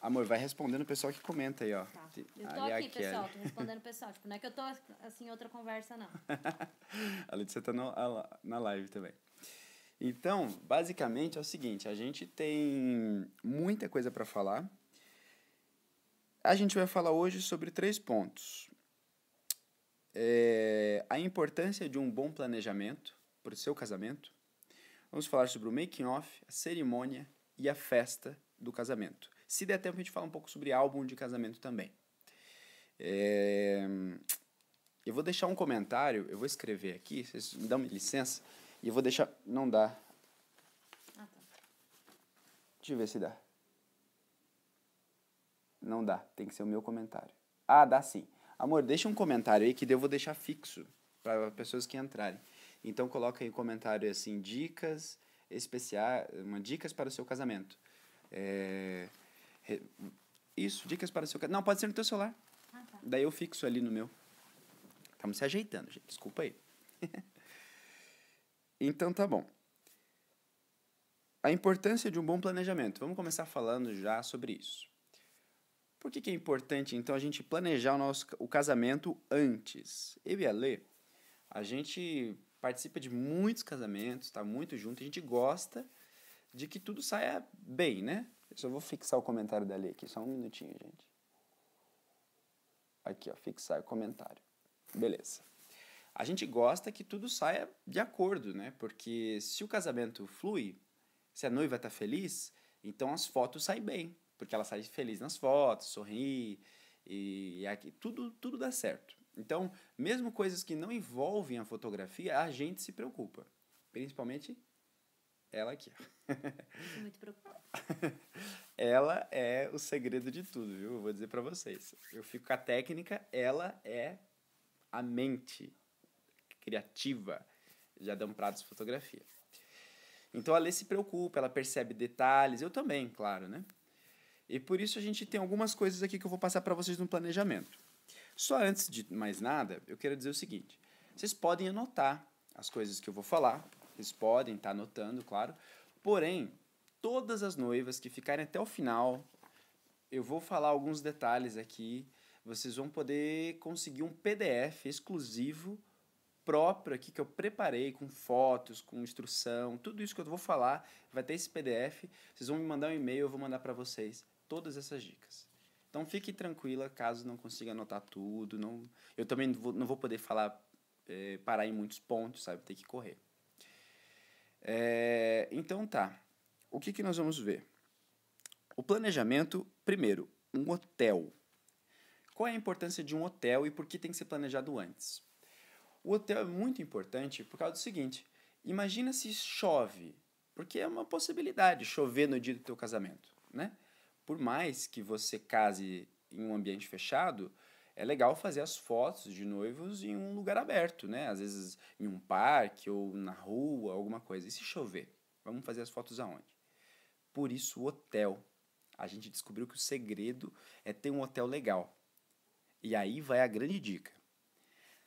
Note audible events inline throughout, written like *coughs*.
Amor, vai respondendo o pessoal que comenta aí, ó. Tá. Eu tô Ali aqui, pessoal, tô respondendo o *laughs* pessoal. Tipo, não é que eu tô assim outra conversa, não. a Letícia tá no, a, na live também. Então, basicamente é o seguinte, a gente tem muita coisa para falar. A gente vai falar hoje sobre três pontos. É, a importância de um bom planejamento para o seu casamento. Vamos falar sobre o making off, a cerimônia e a festa do casamento. Se der tempo, a gente fala um pouco sobre álbum de casamento também. É... Eu vou deixar um comentário, eu vou escrever aqui, vocês me dão licença, e eu vou deixar. Não dá. Ah, tá. Deixa eu ver se dá. Não dá, tem que ser o meu comentário. Ah, dá sim. Amor, deixa um comentário aí que eu vou deixar fixo para pessoas que entrarem. Então coloca aí um comentário assim, dicas especiais, uma dicas para o seu casamento. É, isso, dicas para o seu... Não, pode ser no teu celular. Ah, tá. Daí eu fixo ali no meu. Estamos se ajeitando, gente. Desculpa aí. *laughs* então tá bom. A importância de um bom planejamento. Vamos começar falando já sobre isso. Por que, que é importante, então, a gente planejar o, nosso, o casamento antes? Eu e a Lê, a gente participa de muitos casamentos, está muito junto, a gente gosta de que tudo saia bem, né? Eu vou fixar o comentário dali aqui, só um minutinho, gente. Aqui, ó, fixar o comentário. Beleza. A gente gosta que tudo saia de acordo, né? Porque se o casamento flui, se a noiva tá feliz, então as fotos saem bem. Porque ela sai feliz nas fotos, sorri, e aqui tudo, tudo dá certo. Então, mesmo coisas que não envolvem a fotografia, a gente se preocupa. Principalmente ela aqui, ó. muito preocupada. *laughs* ela é o segredo de tudo, viu? Eu vou dizer para vocês. Eu fico com a técnica, ela é a mente criativa. Já dão prados de fotografia. Então a Lê se preocupa, ela percebe detalhes, eu também, claro, né? E por isso a gente tem algumas coisas aqui que eu vou passar para vocês no planejamento. Só antes de mais nada, eu quero dizer o seguinte: vocês podem anotar as coisas que eu vou falar, vocês podem estar tá anotando, claro. Porém, todas as noivas que ficarem até o final, eu vou falar alguns detalhes aqui. Vocês vão poder conseguir um PDF exclusivo próprio aqui que eu preparei com fotos, com instrução, tudo isso que eu vou falar vai ter esse PDF. Vocês vão me mandar um e-mail, eu vou mandar para vocês todas essas dicas. Então fique tranquila caso não consiga anotar tudo, não, eu também não vou, poder falar é, parar em muitos pontos, sabe, ter que correr. É, então tá. O que, que nós vamos ver? O planejamento, primeiro, um hotel. Qual é a importância de um hotel e por que tem que ser planejado antes? O hotel é muito importante por causa do seguinte: imagina se chove, porque é uma possibilidade chover no dia do teu casamento, né? Por mais que você case em um ambiente fechado, é legal fazer as fotos de noivos em um lugar aberto, né? Às vezes em um parque ou na rua, alguma coisa. E se chover? Vamos fazer as fotos aonde? Por isso, o hotel. A gente descobriu que o segredo é ter um hotel legal. E aí vai a grande dica.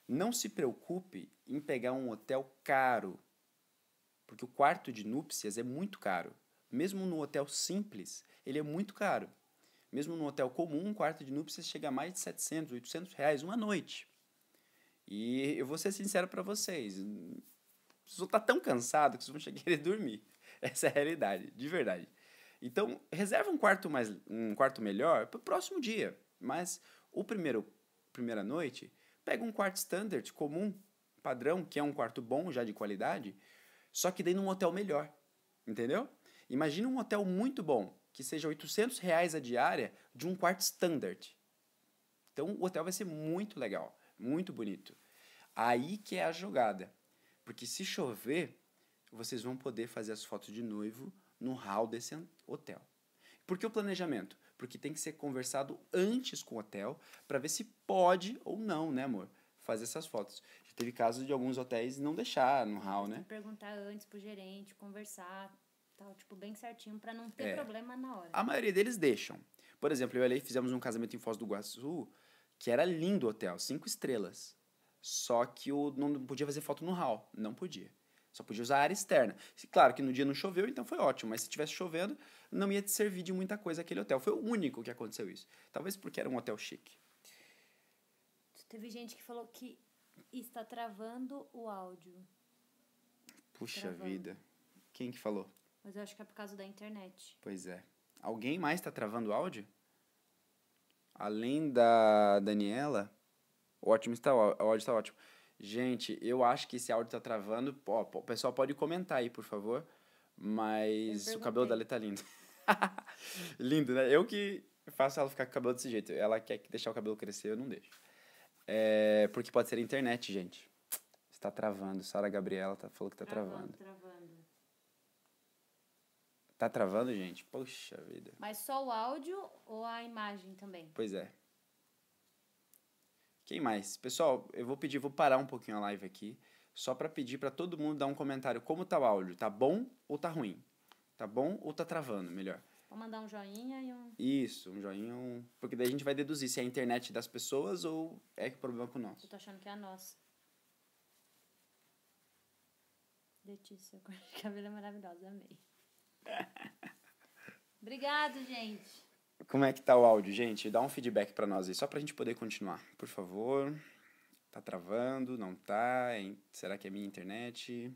Não se preocupe em pegar um hotel caro, porque o quarto de núpcias é muito caro. Mesmo no hotel simples, ele é muito caro. Mesmo num hotel comum, um quarto de núpcias chega a mais de 700, 800 reais uma noite. E eu vou ser sincero para vocês, vocês vão estar tá tão cansados que vocês vão *laughs* chegar a querer dormir. Essa é a realidade, de verdade. Então, reserva um quarto mais um quarto melhor para o próximo dia, mas o primeiro primeira noite, pega um quarto standard comum, padrão, que é um quarto bom, já de qualidade, só que de num hotel melhor. Entendeu? Imagina um hotel muito bom, que seja 800 reais a diária de um quarto standard. Então o hotel vai ser muito legal, muito bonito. Aí que é a jogada. Porque se chover, vocês vão poder fazer as fotos de noivo no hall desse hotel. Por que o planejamento? Porque tem que ser conversado antes com o hotel para ver se pode ou não, né, amor? Fazer essas fotos. Já teve casos de alguns hotéis não deixar no hall, né? Perguntar antes pro gerente, conversar, tal, tipo, bem certinho, para não ter é. problema na hora. A maioria deles deixam. Por exemplo, eu e a Lei fizemos um casamento em Foz do Iguaçu, que era lindo o hotel, cinco estrelas. Só que o, não podia fazer foto no hall, não podia. Só podia usar a área externa. Claro que no dia não choveu, então foi ótimo, mas se tivesse chovendo, não ia te servir de muita coisa aquele hotel. Foi o único que aconteceu isso. Talvez porque era um hotel chique. Teve gente que falou que está travando o áudio. Puxa travando. vida. Quem que falou? Mas eu acho que é por causa da internet. Pois é. Alguém mais está travando o áudio? Além da Daniela? O ótimo está, o áudio está ótimo. Gente, eu acho que esse áudio está travando. Ó, o pessoal pode comentar aí, por favor. Mas o cabelo dela tá lindo. *laughs* lindo, né? Eu que faço ela ficar com o cabelo desse jeito. Ela quer deixar o cabelo crescer, eu não deixo. É, porque pode ser internet, gente. Está travando. Sara Gabriela tá, falou que tá travando. travando. travando. Tá travando, gente? Poxa vida. Mas só o áudio ou a imagem também? Pois é. Quem mais? Pessoal, eu vou pedir, vou parar um pouquinho a live aqui, só para pedir para todo mundo dar um comentário como tá o áudio, tá bom ou tá ruim? Tá bom ou tá travando, melhor? Vou mandar um joinha e um Isso, um joinha, um... porque daí a gente vai deduzir se é a internet das pessoas ou é que o problema é com nós. nosso. Eu tô achando que é a nossa. Letícia, *laughs* cor de cabelo é maravilhosa, amei. *laughs* Obrigado, gente. Como é que tá o áudio, gente? Dá um feedback para nós aí, só pra gente poder continuar, por favor. Tá travando? Não tá? Será que é minha internet?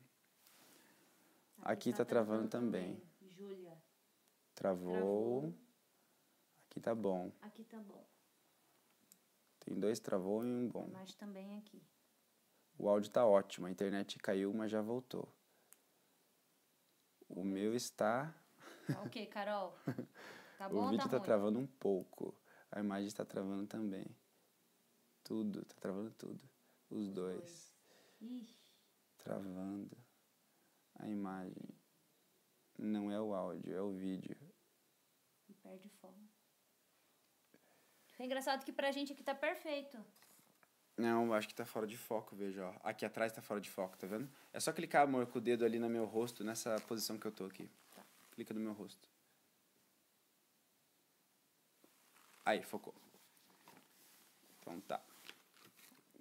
Aqui, Aqui tá, tá travando, travando também. também. Júlia. Travou. Travou. Aqui tá bom. Aqui tá bom. Tem dois travou e um bom. Mas também aqui. O áudio tá ótimo, a internet caiu, mas já voltou. O meu está. Tá *laughs* tá o que, Carol? Tá bom o vídeo está tá travando um pouco. A imagem está travando também. Tudo, está travando tudo. Os, Os dois. dois. Travando. A imagem. Não é o áudio, é o vídeo. perde forma. É engraçado que pra gente aqui tá perfeito. Não, acho que tá fora de foco, veja, ó. Aqui atrás tá fora de foco, tá vendo? É só clicar, amor, com o dedo ali no meu rosto, nessa posição que eu tô aqui. Tá. Clica no meu rosto. Aí, focou. Então tá.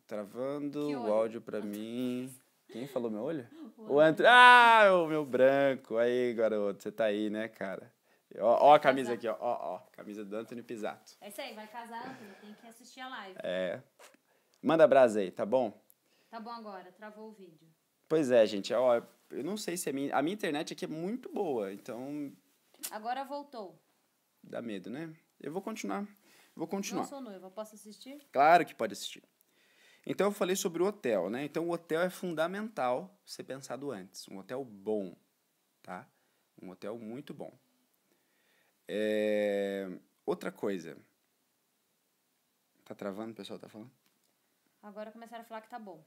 Travando o áudio pra mim. Quem falou meu olho? *laughs* O, o André. Ah, o meu branco. Aí, garoto, você tá aí, né, cara? Ó, ó a camisa casar. aqui, ó. Ó, ó. Camisa do Anthony Pisato. É isso aí, vai casar, Anthony. Tem que assistir a live. É. Manda brasa aí, tá bom? Tá bom agora, travou o vídeo. Pois é, gente. Ó, eu não sei se a minha, a minha internet aqui é muito boa, então. Agora voltou. Dá medo, né? Eu vou continuar. Vou continuar. Não sou noiva, posso assistir? Claro que pode assistir. Então eu falei sobre o hotel, né? Então o hotel é fundamental ser pensado antes. Um hotel bom, tá? Um hotel muito bom. É... Outra coisa. Tá travando, o pessoal tá falando? Agora começaram a falar que tá bom.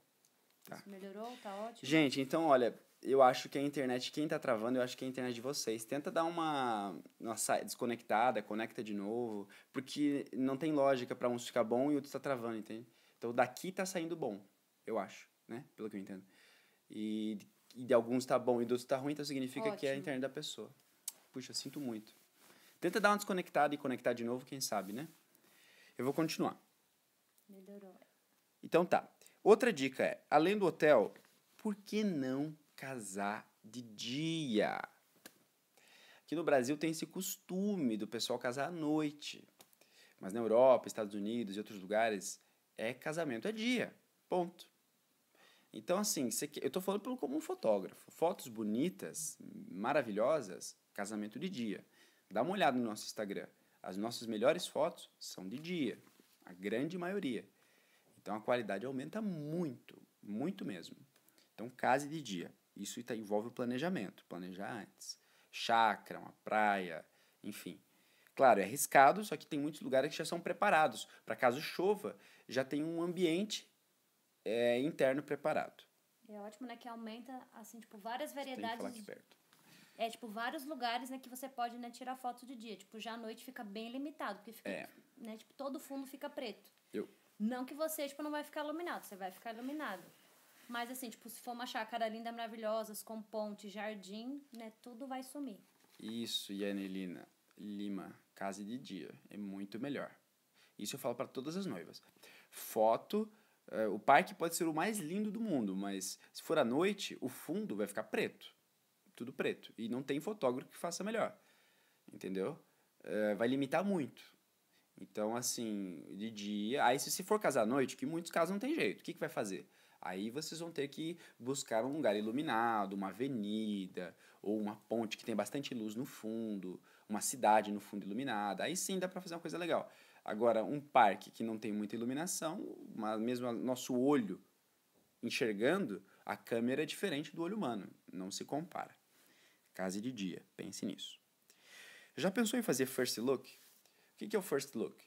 Tá. melhorou, tá ótimo. Gente, então olha, eu acho que a internet, quem tá travando, eu acho que é a internet de vocês. Tenta dar uma, uma desconectada, conecta de novo, porque não tem lógica para uns ficar bom e outros tá travando, entende? Então daqui tá saindo bom, eu acho, né? Pelo que eu entendo. E, e de alguns tá bom e de outros tá ruim, então significa ótimo. que é a internet da pessoa. Puxa, sinto muito. Tenta dar uma desconectada e conectar de novo, quem sabe, né? Eu vou continuar. Melhorou. Então tá. Outra dica é, além do hotel, por que não casar de dia? Aqui no Brasil tem esse costume do pessoal casar à noite. Mas na Europa, Estados Unidos e outros lugares, é casamento é dia. Ponto. Então, assim, eu estou falando como um fotógrafo. Fotos bonitas, maravilhosas, casamento de dia. Dá uma olhada no nosso Instagram. As nossas melhores fotos são de dia, a grande maioria. Então a qualidade aumenta muito, muito mesmo. Então case de dia. Isso tá, envolve o planejamento, planejar antes. Chácara, uma praia, enfim. Claro, é arriscado, só que tem muitos lugares que já são preparados. Para caso chova, já tem um ambiente é, interno preparado. É ótimo, né? Que aumenta, assim, tipo, várias variedades. Tem que falar aqui é perto. É, tipo, vários lugares, né, que você pode, né, tirar foto de dia. Tipo, já à noite fica bem limitado, porque fica, é. né, tipo, todo o fundo fica preto. Eu, não que você, tipo, não vai ficar iluminado, você vai ficar iluminado. Mas assim, tipo, se for uma chácara linda, maravilhosa, com ponte, jardim, né, tudo vai sumir. Isso, Yanelina. Lima, casa de dia, é muito melhor. Isso eu falo para todas as noivas. Foto, uh, o parque pode ser o mais lindo do mundo, mas se for à noite, o fundo vai ficar preto. Tudo preto. E não tem fotógrafo que faça melhor. Entendeu? Uh, vai limitar muito. Então, assim, de dia. Aí, se for casar à noite, que muitos casos não tem jeito, o que, que vai fazer? Aí vocês vão ter que buscar um lugar iluminado, uma avenida, ou uma ponte que tem bastante luz no fundo, uma cidade no fundo iluminada. Aí sim dá para fazer uma coisa legal. Agora, um parque que não tem muita iluminação, mas mesmo nosso olho enxergando, a câmera é diferente do olho humano, não se compara. Case de dia, pense nisso. Já pensou em fazer first look? que, que é o first look?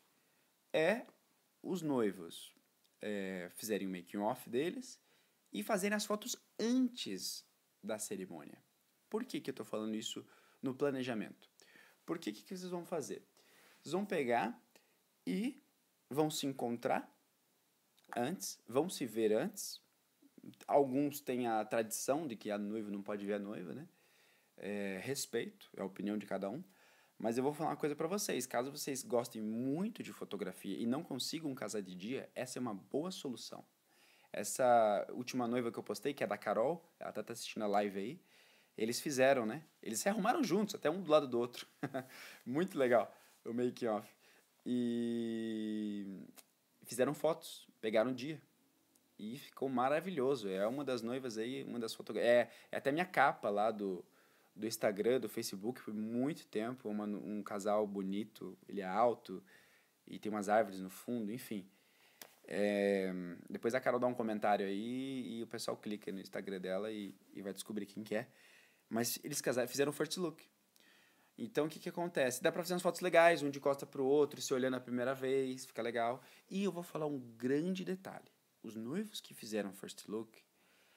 É os noivos é, fizerem o making off deles e fazerem as fotos antes da cerimônia. Por que, que eu estou falando isso no planejamento? Porque o que, que vocês vão fazer? Vocês vão pegar e vão se encontrar antes, vão se ver antes. Alguns têm a tradição de que a noiva não pode ver a noiva, né? É, respeito, é a opinião de cada um. Mas eu vou falar uma coisa para vocês, caso vocês gostem muito de fotografia e não consigam casar de dia, essa é uma boa solução. Essa última noiva que eu postei, que é da Carol, ela tá, tá assistindo a live aí, eles fizeram, né? Eles se arrumaram juntos, até um do lado do outro. *laughs* muito legal o make off. E fizeram fotos, pegaram o dia. E ficou maravilhoso. É uma das noivas aí, uma das fotografias. É, é até minha capa lá do do Instagram, do Facebook por muito tempo. Uma, um casal bonito, ele é alto e tem umas árvores no fundo, enfim. É, depois a Carol dá um comentário aí e o pessoal clica no Instagram dela e, e vai descobrir quem que é. Mas eles casaram, fizeram um first look. Então o que, que acontece? Dá pra fazer umas fotos legais, um de costa pro outro, se olhando a primeira vez, fica legal. E eu vou falar um grande detalhe. Os noivos que fizeram first look,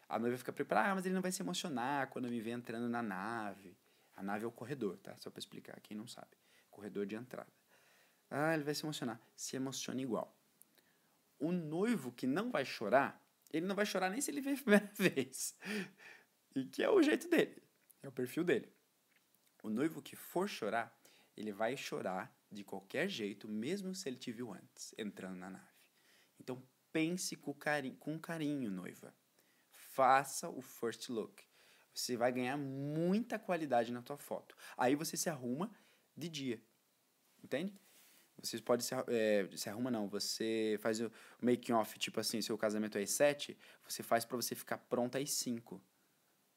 a noiva fica preparada ah, mas ele não vai se emocionar quando me vê entrando na nave. A nave é o corredor, tá? Só para explicar, quem não sabe. Corredor de entrada. Ah, ele vai se emocionar. Se emociona igual. O noivo que não vai chorar, ele não vai chorar nem se ele vê a primeira *laughs* vez. E que é o jeito dele, é o perfil dele. O noivo que for chorar, ele vai chorar de qualquer jeito, mesmo se ele te viu antes, entrando na nave. Então pense com carinho, com carinho noiva faça o first look. Você vai ganhar muita qualidade na tua foto. Aí você se arruma de dia. Entende? Vocês pode se, é, se arruma, não. Você faz o making off, tipo assim, seu casamento é às 7, você faz para você ficar pronta às 5.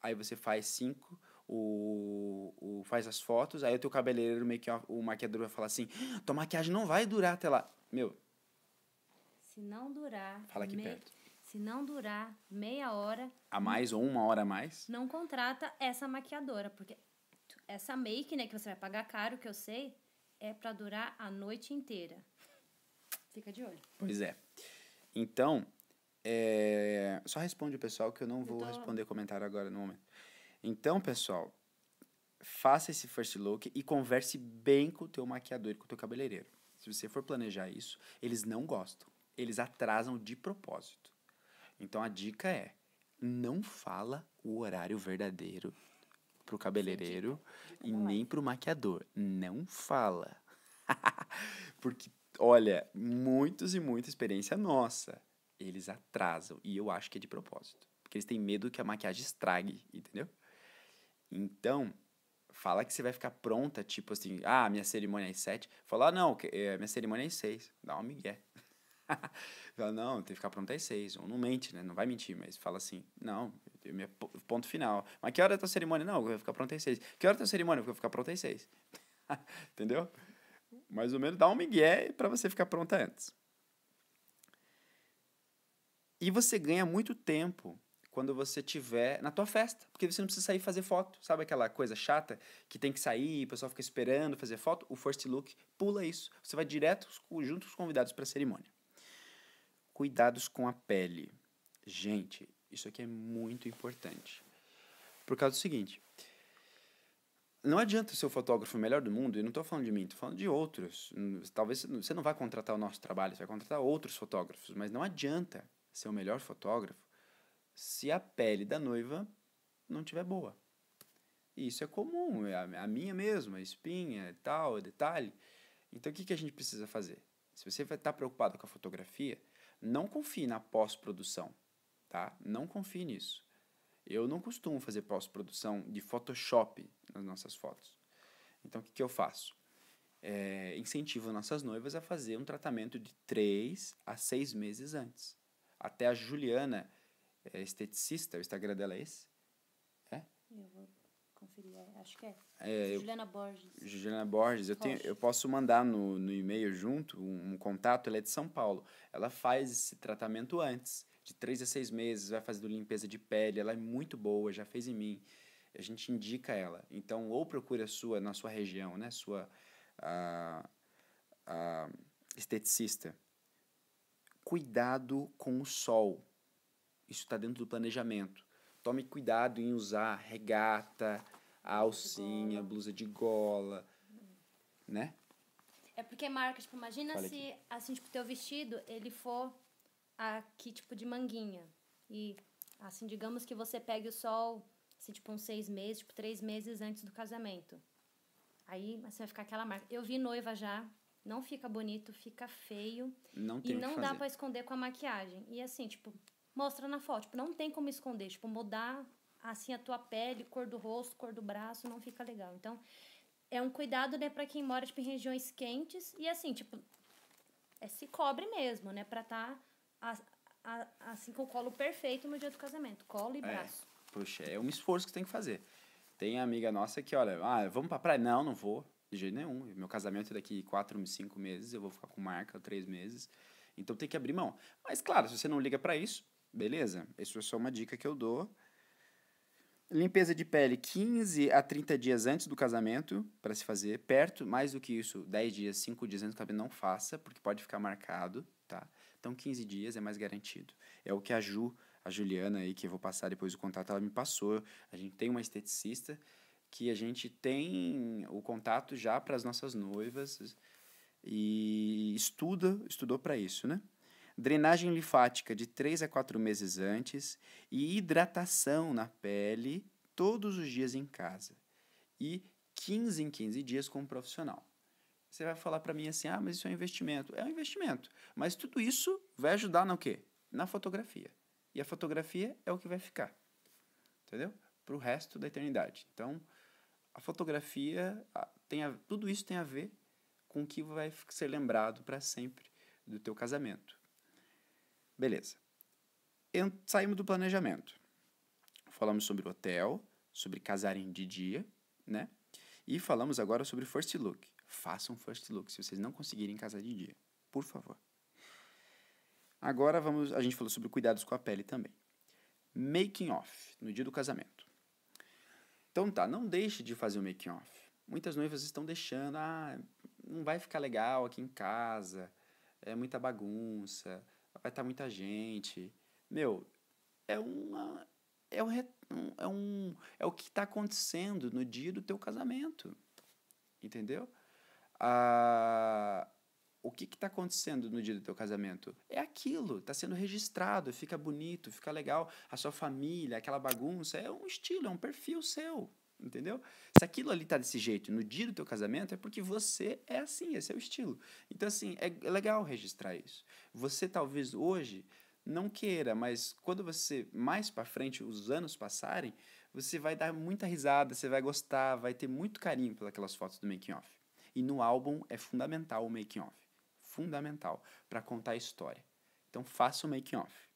Aí você faz 5, o, o, faz as fotos, aí o teu cabeleireiro, make off, o maquiador vai falar assim: ah, tua maquiagem não vai durar até lá. Meu. Se não durar. Fala aqui perto se não durar meia hora. A mais ou uma hora a mais? Não contrata essa maquiadora, porque essa make, né, que você vai pagar caro, que eu sei, é para durar a noite inteira. Fica de olho. Pois é. Então, é... só responde o pessoal que eu não vou eu tô... responder comentário agora no momento. Então, pessoal, faça esse first look e converse bem com o teu maquiador e com o teu cabeleireiro. Se você for planejar isso, eles não gostam. Eles atrasam de propósito. Então a dica é: não fala o horário verdadeiro pro cabeleireiro e nem pro maquiador. Não fala. *laughs* Porque, olha, muitos e muita experiência nossa. Eles atrasam. E eu acho que é de propósito. Porque eles têm medo que a maquiagem estrague, entendeu? Então, fala que você vai ficar pronta, tipo assim, ah, minha cerimônia é às sete. Fala, ah, não, eh, minha cerimônia é às seis. Dá uma migué. *laughs* fala, não, tem que ficar pronto às seis. Ou não mente, né? Não vai mentir, mas fala assim, não, é meu ponto final. Mas que hora é a tua cerimônia? Não, eu vou ficar pronto às seis. Que hora é a tua cerimônia? Eu vou ficar pronto às seis. *laughs* Entendeu? Mais ou menos dá um migué para você ficar pronta antes. E você ganha muito tempo quando você tiver na tua festa, porque você não precisa sair fazer foto. Sabe aquela coisa chata que tem que sair, o pessoal fica esperando fazer foto? O first look pula isso. Você vai direto junto com os convidados para a cerimônia. Cuidados com a pele. Gente, isso aqui é muito importante. Por causa do seguinte: não adianta ser o fotógrafo melhor do mundo, e não estou falando de mim, estou falando de outros. Talvez você não vá contratar o nosso trabalho, você vai contratar outros fotógrafos, mas não adianta ser o melhor fotógrafo se a pele da noiva não tiver boa. E isso é comum, é a minha mesma, a espinha e tal, é detalhe. Então o que, a gente precisa fazer? Se você vai estar tá preocupado com a fotografia, não confie na pós-produção, tá? Não confie nisso. Eu não costumo fazer pós-produção de Photoshop nas nossas fotos. Então, o que, que eu faço? É, incentivo nossas noivas a fazer um tratamento de três a seis meses antes. Até a Juliana, é, esteticista, o Instagram dela é esse? É? Eu vou conferir, é, acho que é. é Juliana eu, Borges. Juliana Borges, eu, tenho, eu posso mandar no, no e-mail junto um, um, contato, ela é de São Paulo. Ela faz esse tratamento antes, de três a seis meses, vai fazendo limpeza de pele, ela é muito boa, já fez em mim. A gente indica ela. Então, ou procura a sua, na sua região, né? Sua a, a esteticista. Cuidado com o sol. Isso está dentro do planejamento Tome cuidado em usar regata, alcinha, blusa de gola, né? É porque marca, tipo, imagina Fala se, aqui. assim, tipo, teu vestido, ele for aqui, tipo, de manguinha. E, assim, digamos que você pegue o sol, assim, tipo, uns seis meses, tipo, três meses antes do casamento. Aí, você vai ficar aquela marca. Eu vi noiva já, não fica bonito, fica feio. Não tem E não dá para esconder com a maquiagem. E, assim, tipo, mostra na foto. Tipo, não tem como esconder. Tipo, mudar assim a tua pele, cor do rosto, cor do braço, não fica legal. Então, é um cuidado, né, para quem mora tipo, em regiões quentes e assim, tipo, é se cobre mesmo, né, para estar tá assim com o colo perfeito no dia do casamento, colo e é, braço. é um esforço que tem que fazer. Tem amiga nossa que, olha, ah, vamos pra praia? Não, não vou, de jeito nenhum. Meu casamento é daqui quatro, cinco meses, eu vou ficar com marca três meses. Então tem que abrir mão. Mas claro, se você não liga para isso, Beleza? Isso é só uma dica que eu dou. Limpeza de pele 15 a 30 dias antes do casamento para se fazer, perto, mais do que isso, 10 dias, 5 dias antes do casamento não faça, porque pode ficar marcado, tá? Então 15 dias é mais garantido. É o que a Ju, a Juliana aí que eu vou passar depois o contato, ela me passou. A gente tem uma esteticista que a gente tem o contato já para as nossas noivas e estuda, estudou para isso, né? drenagem linfática de 3 a 4 meses antes e hidratação na pele todos os dias em casa e 15 em 15 dias com um profissional. Você vai falar para mim assim: "Ah, mas isso é um investimento". É um investimento, mas tudo isso vai ajudar no quê? Na fotografia. E a fotografia é o que vai ficar. Entendeu? Para o resto da eternidade. Então, a fotografia tem a, tudo isso tem a ver com o que vai ser lembrado para sempre do teu casamento. Beleza. Ent saímos do planejamento. Falamos sobre hotel, sobre casarem de dia, né? E falamos agora sobre first look. Façam first look se vocês não conseguirem casar de dia, por favor. Agora vamos, a gente falou sobre cuidados com a pele também. Making off no dia do casamento. Então tá, não deixe de fazer o making off. Muitas noivas estão deixando, ah, não vai ficar legal aqui em casa, é muita bagunça, vai estar tá muita gente. Meu, é uma. É um, é um. É o que está acontecendo no dia do teu casamento. Entendeu? Ah, o que está acontecendo no dia do teu casamento? É aquilo, está sendo registrado, fica bonito, fica legal. A sua família, aquela bagunça, é um estilo, é um perfil seu. Entendeu? Se aquilo ali tá desse jeito no dia do teu casamento, é porque você é assim, esse é o estilo. Então, assim, é, é legal registrar isso. Você talvez hoje não queira, mas quando você, mais para frente, os anos passarem, você vai dar muita risada, você vai gostar, vai ter muito carinho pelas fotos do making off. E no álbum é fundamental o making off, fundamental para contar a história. Então faça o making off.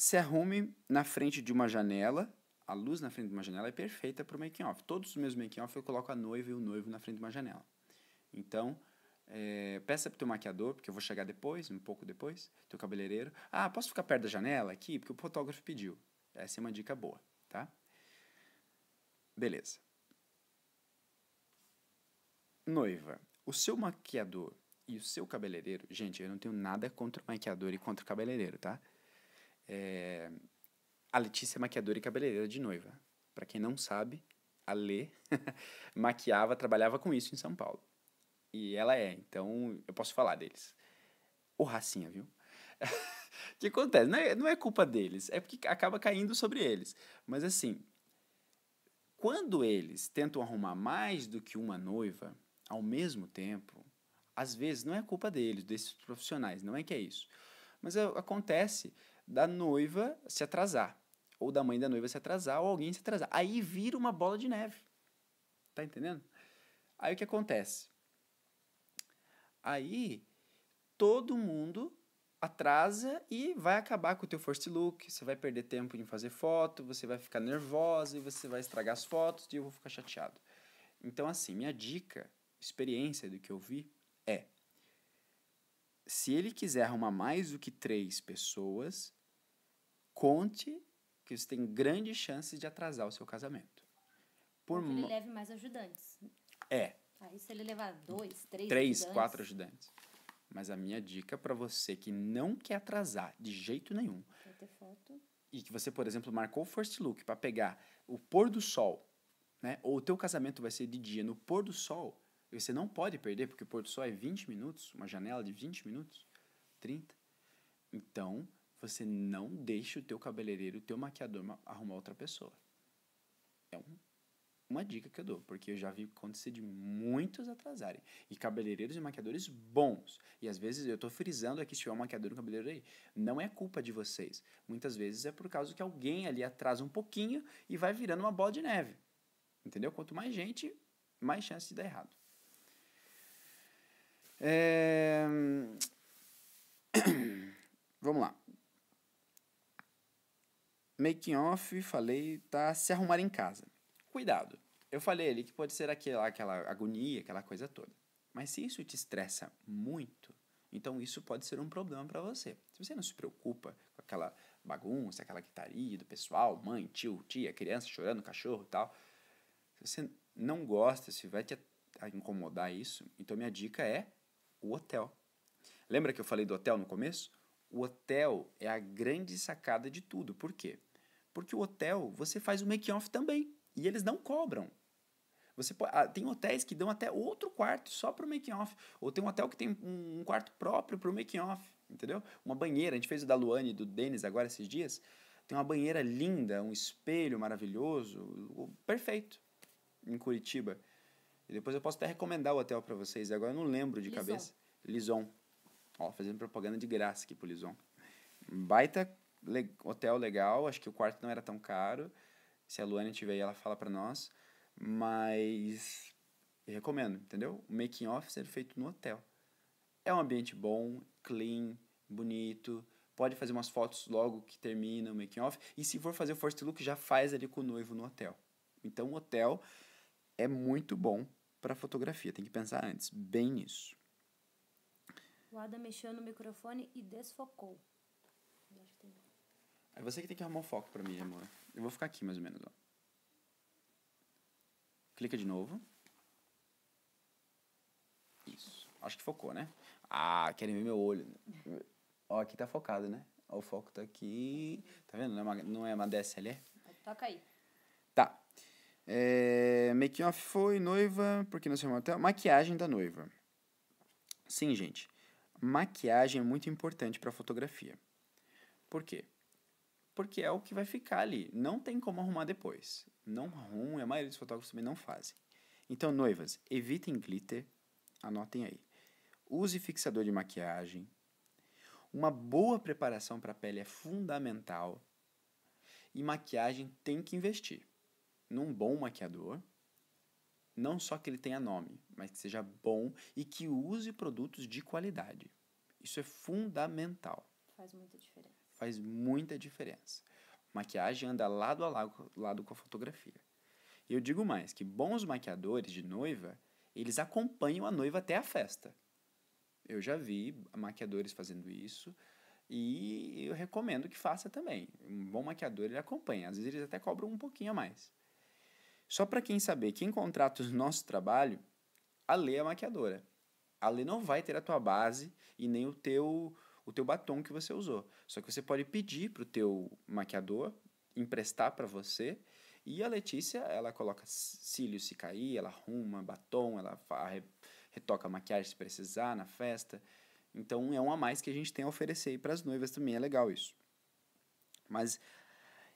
se arrume na frente de uma janela. A luz na frente de uma janela é perfeita para o making-off. Todos os meus making-off eu coloco a noiva e o noivo na frente de uma janela. Então, é, peça para o teu maquiador, porque eu vou chegar depois, um pouco depois, teu cabeleireiro. Ah, posso ficar perto da janela aqui? Porque o fotógrafo pediu. Essa é uma dica boa, tá? Beleza. Noiva, o seu maquiador e o seu cabeleireiro, gente, eu não tenho nada contra o maquiador e contra o cabeleireiro, tá? É, a Letícia é maquiadora e cabeleireira de noiva. Para quem não sabe, a Lê *laughs* maquiava, trabalhava com isso em São Paulo. E ela é, então eu posso falar deles. O Racinha, viu? O *laughs* que acontece? Não é, não é culpa deles, é porque acaba caindo sobre eles. Mas assim, quando eles tentam arrumar mais do que uma noiva ao mesmo tempo, às vezes não é culpa deles, desses profissionais, não é que é isso. Mas eh, acontece da noiva se atrasar, ou da mãe da noiva se atrasar, ou alguém se atrasar. Aí vira uma bola de neve. Tá entendendo? Aí o que acontece? Aí todo mundo atrasa e vai acabar com o teu first look, você vai perder tempo em fazer foto, você vai ficar nervosa e você vai estragar as fotos e eu vou ficar chateado. Então assim, minha dica, experiência do que eu vi é se ele quiser arrumar mais do que três pessoas, conte que você tem grandes chances de atrasar o seu casamento. Por ele leve mais ajudantes. É. Aí se ele levar dois, três, três, ajudantes... quatro ajudantes. Mas a minha dica para você que não quer atrasar de jeito nenhum. Quer ter foto. E que você, por exemplo, marcou o first look para pegar o pôr do sol, né? Ou o teu casamento vai ser de dia no pôr do sol, você não pode perder, porque o pôr do sol é 20 minutos, uma janela de 20 minutos, 30. Então, você não deixa o teu cabeleireiro, o teu maquiador arrumar outra pessoa. É um, uma dica que eu dou, porque eu já vi acontecer de muitos atrasarem. E cabeleireiros e maquiadores bons. E às vezes, eu estou frisando aqui, se tiver um maquiador e um cabeleireiro aí, não é culpa de vocês. Muitas vezes é por causa que alguém ali atrasa um pouquinho e vai virando uma bola de neve. Entendeu? Quanto mais gente, mais chance de dar errado. É... *coughs* Vamos lá making off, falei, tá se arrumar em casa. Cuidado. Eu falei ali que pode ser aquela, aquela agonia, aquela coisa toda. Mas se isso te estressa muito, então isso pode ser um problema para você. Se você não se preocupa com aquela bagunça, aquela gritaria do pessoal, mãe, tio, tia, criança chorando, cachorro, tal, se você não gosta, se vai te incomodar isso, então minha dica é o hotel. Lembra que eu falei do hotel no começo? O hotel é a grande sacada de tudo. Por quê? Porque o hotel, você faz o make-off também. E eles não cobram. Você pode, ah, tem hotéis que dão até outro quarto só para o make-off. Ou tem um hotel que tem um quarto próprio para o make-off. Entendeu? Uma banheira. A gente fez o da Luane e do Denis agora esses dias. Tem uma banheira linda, um espelho maravilhoso. Perfeito. Em Curitiba. E depois eu posso até recomendar o hotel para vocês. Agora eu não lembro de Lison. cabeça. Lison. Ó, fazendo propaganda de graça aqui pro Lison. Baita le hotel legal, acho que o quarto não era tão caro. Se a Luana tiver aí, ela fala para nós. Mas eu recomendo, entendeu? O making off ser feito no hotel. É um ambiente bom, clean, bonito. Pode fazer umas fotos logo que termina o making off. E se for fazer o first look, já faz ali com o noivo no hotel. Então o hotel é muito bom para fotografia. Tem que pensar antes, bem nisso. O Adam mexeu no microfone e desfocou. É você que tem que arrumar o foco pra mim, amor. Eu vou ficar aqui mais ou menos, ó. Clica de novo. Isso. Acho que focou, né? Ah, querem ver meu olho. Ó, aqui tá focado, né? Ó, o foco tá aqui. Tá vendo? Não é uma, não é uma DSLR? Toca aí. Tá. É, making off foi noiva, porque não se até maquiagem da noiva. Sim, gente. Maquiagem é muito importante para fotografia. Por quê? porque é o que vai ficar ali. Não tem como arrumar depois. Não arruma, a maioria dos fotógrafos também não fazem. Então, noivas, evitem glitter, anotem aí. Use fixador de maquiagem. Uma boa preparação para a pele é fundamental. E maquiagem tem que investir num bom maquiador. Não só que ele tenha nome, mas que seja bom e que use produtos de qualidade. Isso é fundamental. Faz muita diferença faz muita diferença. Maquiagem anda lado a lado, lado com a fotografia. E eu digo mais, que bons maquiadores de noiva, eles acompanham a noiva até a festa. Eu já vi maquiadores fazendo isso e eu recomendo que faça também. Um bom maquiador, ele acompanha. Às vezes eles até cobram um pouquinho a mais. Só para quem saber, quem contrata o nosso trabalho, a lei é a maquiadora. A lei não vai ter a tua base e nem o teu o teu batom que você usou. Só que você pode pedir para o teu maquiador emprestar para você. E a Letícia, ela coloca cílios se cair, ela arruma batom, ela retoca a maquiagem se precisar na festa. Então é um a mais que a gente tem a oferecer para as noivas também, é legal isso. Mas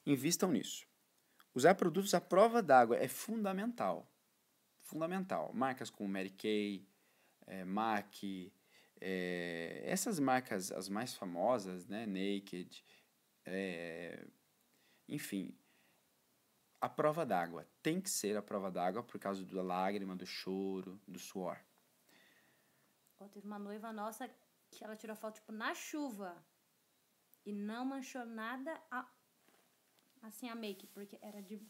invistam nisso. Usar produtos à prova d'água é fundamental. Fundamental. Marcas como Mary Kay, é, MAC, é, essas marcas, as mais famosas, né? Naked, é, enfim, a prova d'água. Tem que ser a prova d'água por causa da lágrima, do choro, do suor. Oh, teve uma noiva nossa que ela tirou foto, tipo, na chuva. E não manchou nada a, assim a make, porque era de,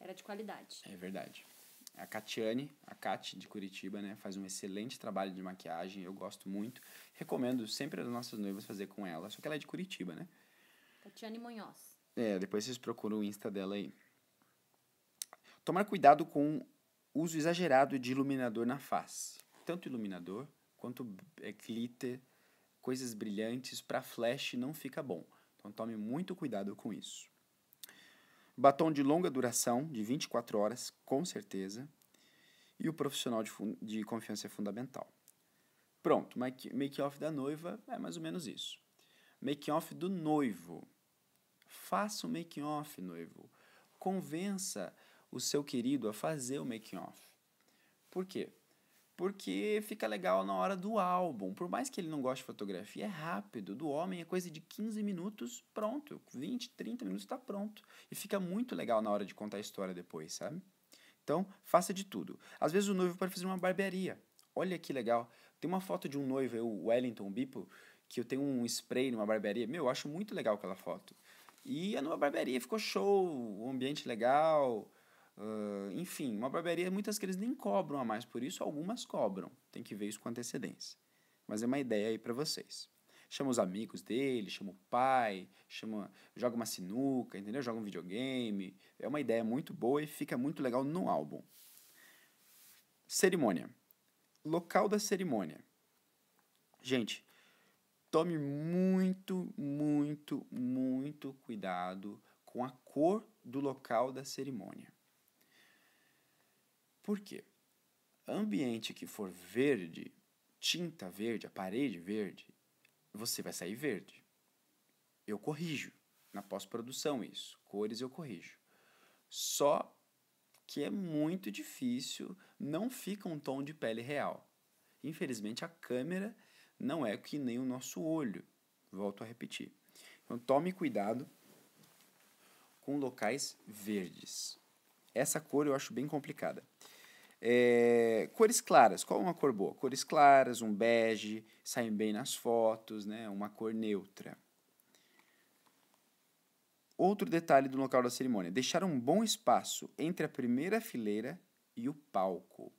era de qualidade. É verdade. A Catiane, a Cat de Curitiba, né, faz um excelente trabalho de maquiagem, eu gosto muito. Recomendo sempre as nossas noivas fazer com ela, só que ela é de Curitiba, né? Catiane Munhoz. É, depois vocês procuram o Insta dela aí. Tomar cuidado com uso exagerado de iluminador na face. Tanto iluminador quanto é, glitter, coisas brilhantes para flash não fica bom. Então tome muito cuidado com isso. Batom de longa duração, de 24 horas, com certeza. E o profissional de, de confiança é fundamental. Pronto, make-off da noiva é mais ou menos isso. Make-off do noivo. Faça o make-off, noivo. Convença o seu querido a fazer o make-off. Por quê? porque fica legal na hora do álbum. Por mais que ele não goste de fotografia, é rápido. Do homem é coisa de 15 minutos, pronto. 20, 30 minutos está pronto. E fica muito legal na hora de contar a história depois, sabe? Então, faça de tudo. Às vezes o noivo pode fazer uma barbearia. Olha que legal. Tem uma foto de um noivo, o Wellington Bipo, que eu tenho um spray numa barbearia. Meu, eu acho muito legal aquela foto. E é numa barbearia, ficou show, um ambiente legal, Uh, enfim, uma barbearia, muitas que eles nem cobram a mais por isso, algumas cobram. Tem que ver isso com antecedência. Mas é uma ideia aí para vocês. Chama os amigos dele, chama o pai, chama, joga uma sinuca, entendeu? Joga um videogame. É uma ideia muito boa e fica muito legal no álbum. Cerimônia. Local da cerimônia. Gente, tome muito, muito, muito cuidado com a cor do local da cerimônia. Por quê? Ambiente que for verde, tinta verde, a parede verde, você vai sair verde. Eu corrijo na pós-produção isso. Cores eu corrijo. Só que é muito difícil, não fica um tom de pele real. Infelizmente a câmera não é que nem o nosso olho. Volto a repetir. Então tome cuidado com locais verdes. Essa cor eu acho bem complicada. É, cores claras, qual uma cor boa? Cores claras, um bege, saem bem nas fotos, né? uma cor neutra. Outro detalhe do local da cerimônia: deixar um bom espaço entre a primeira fileira e o palco.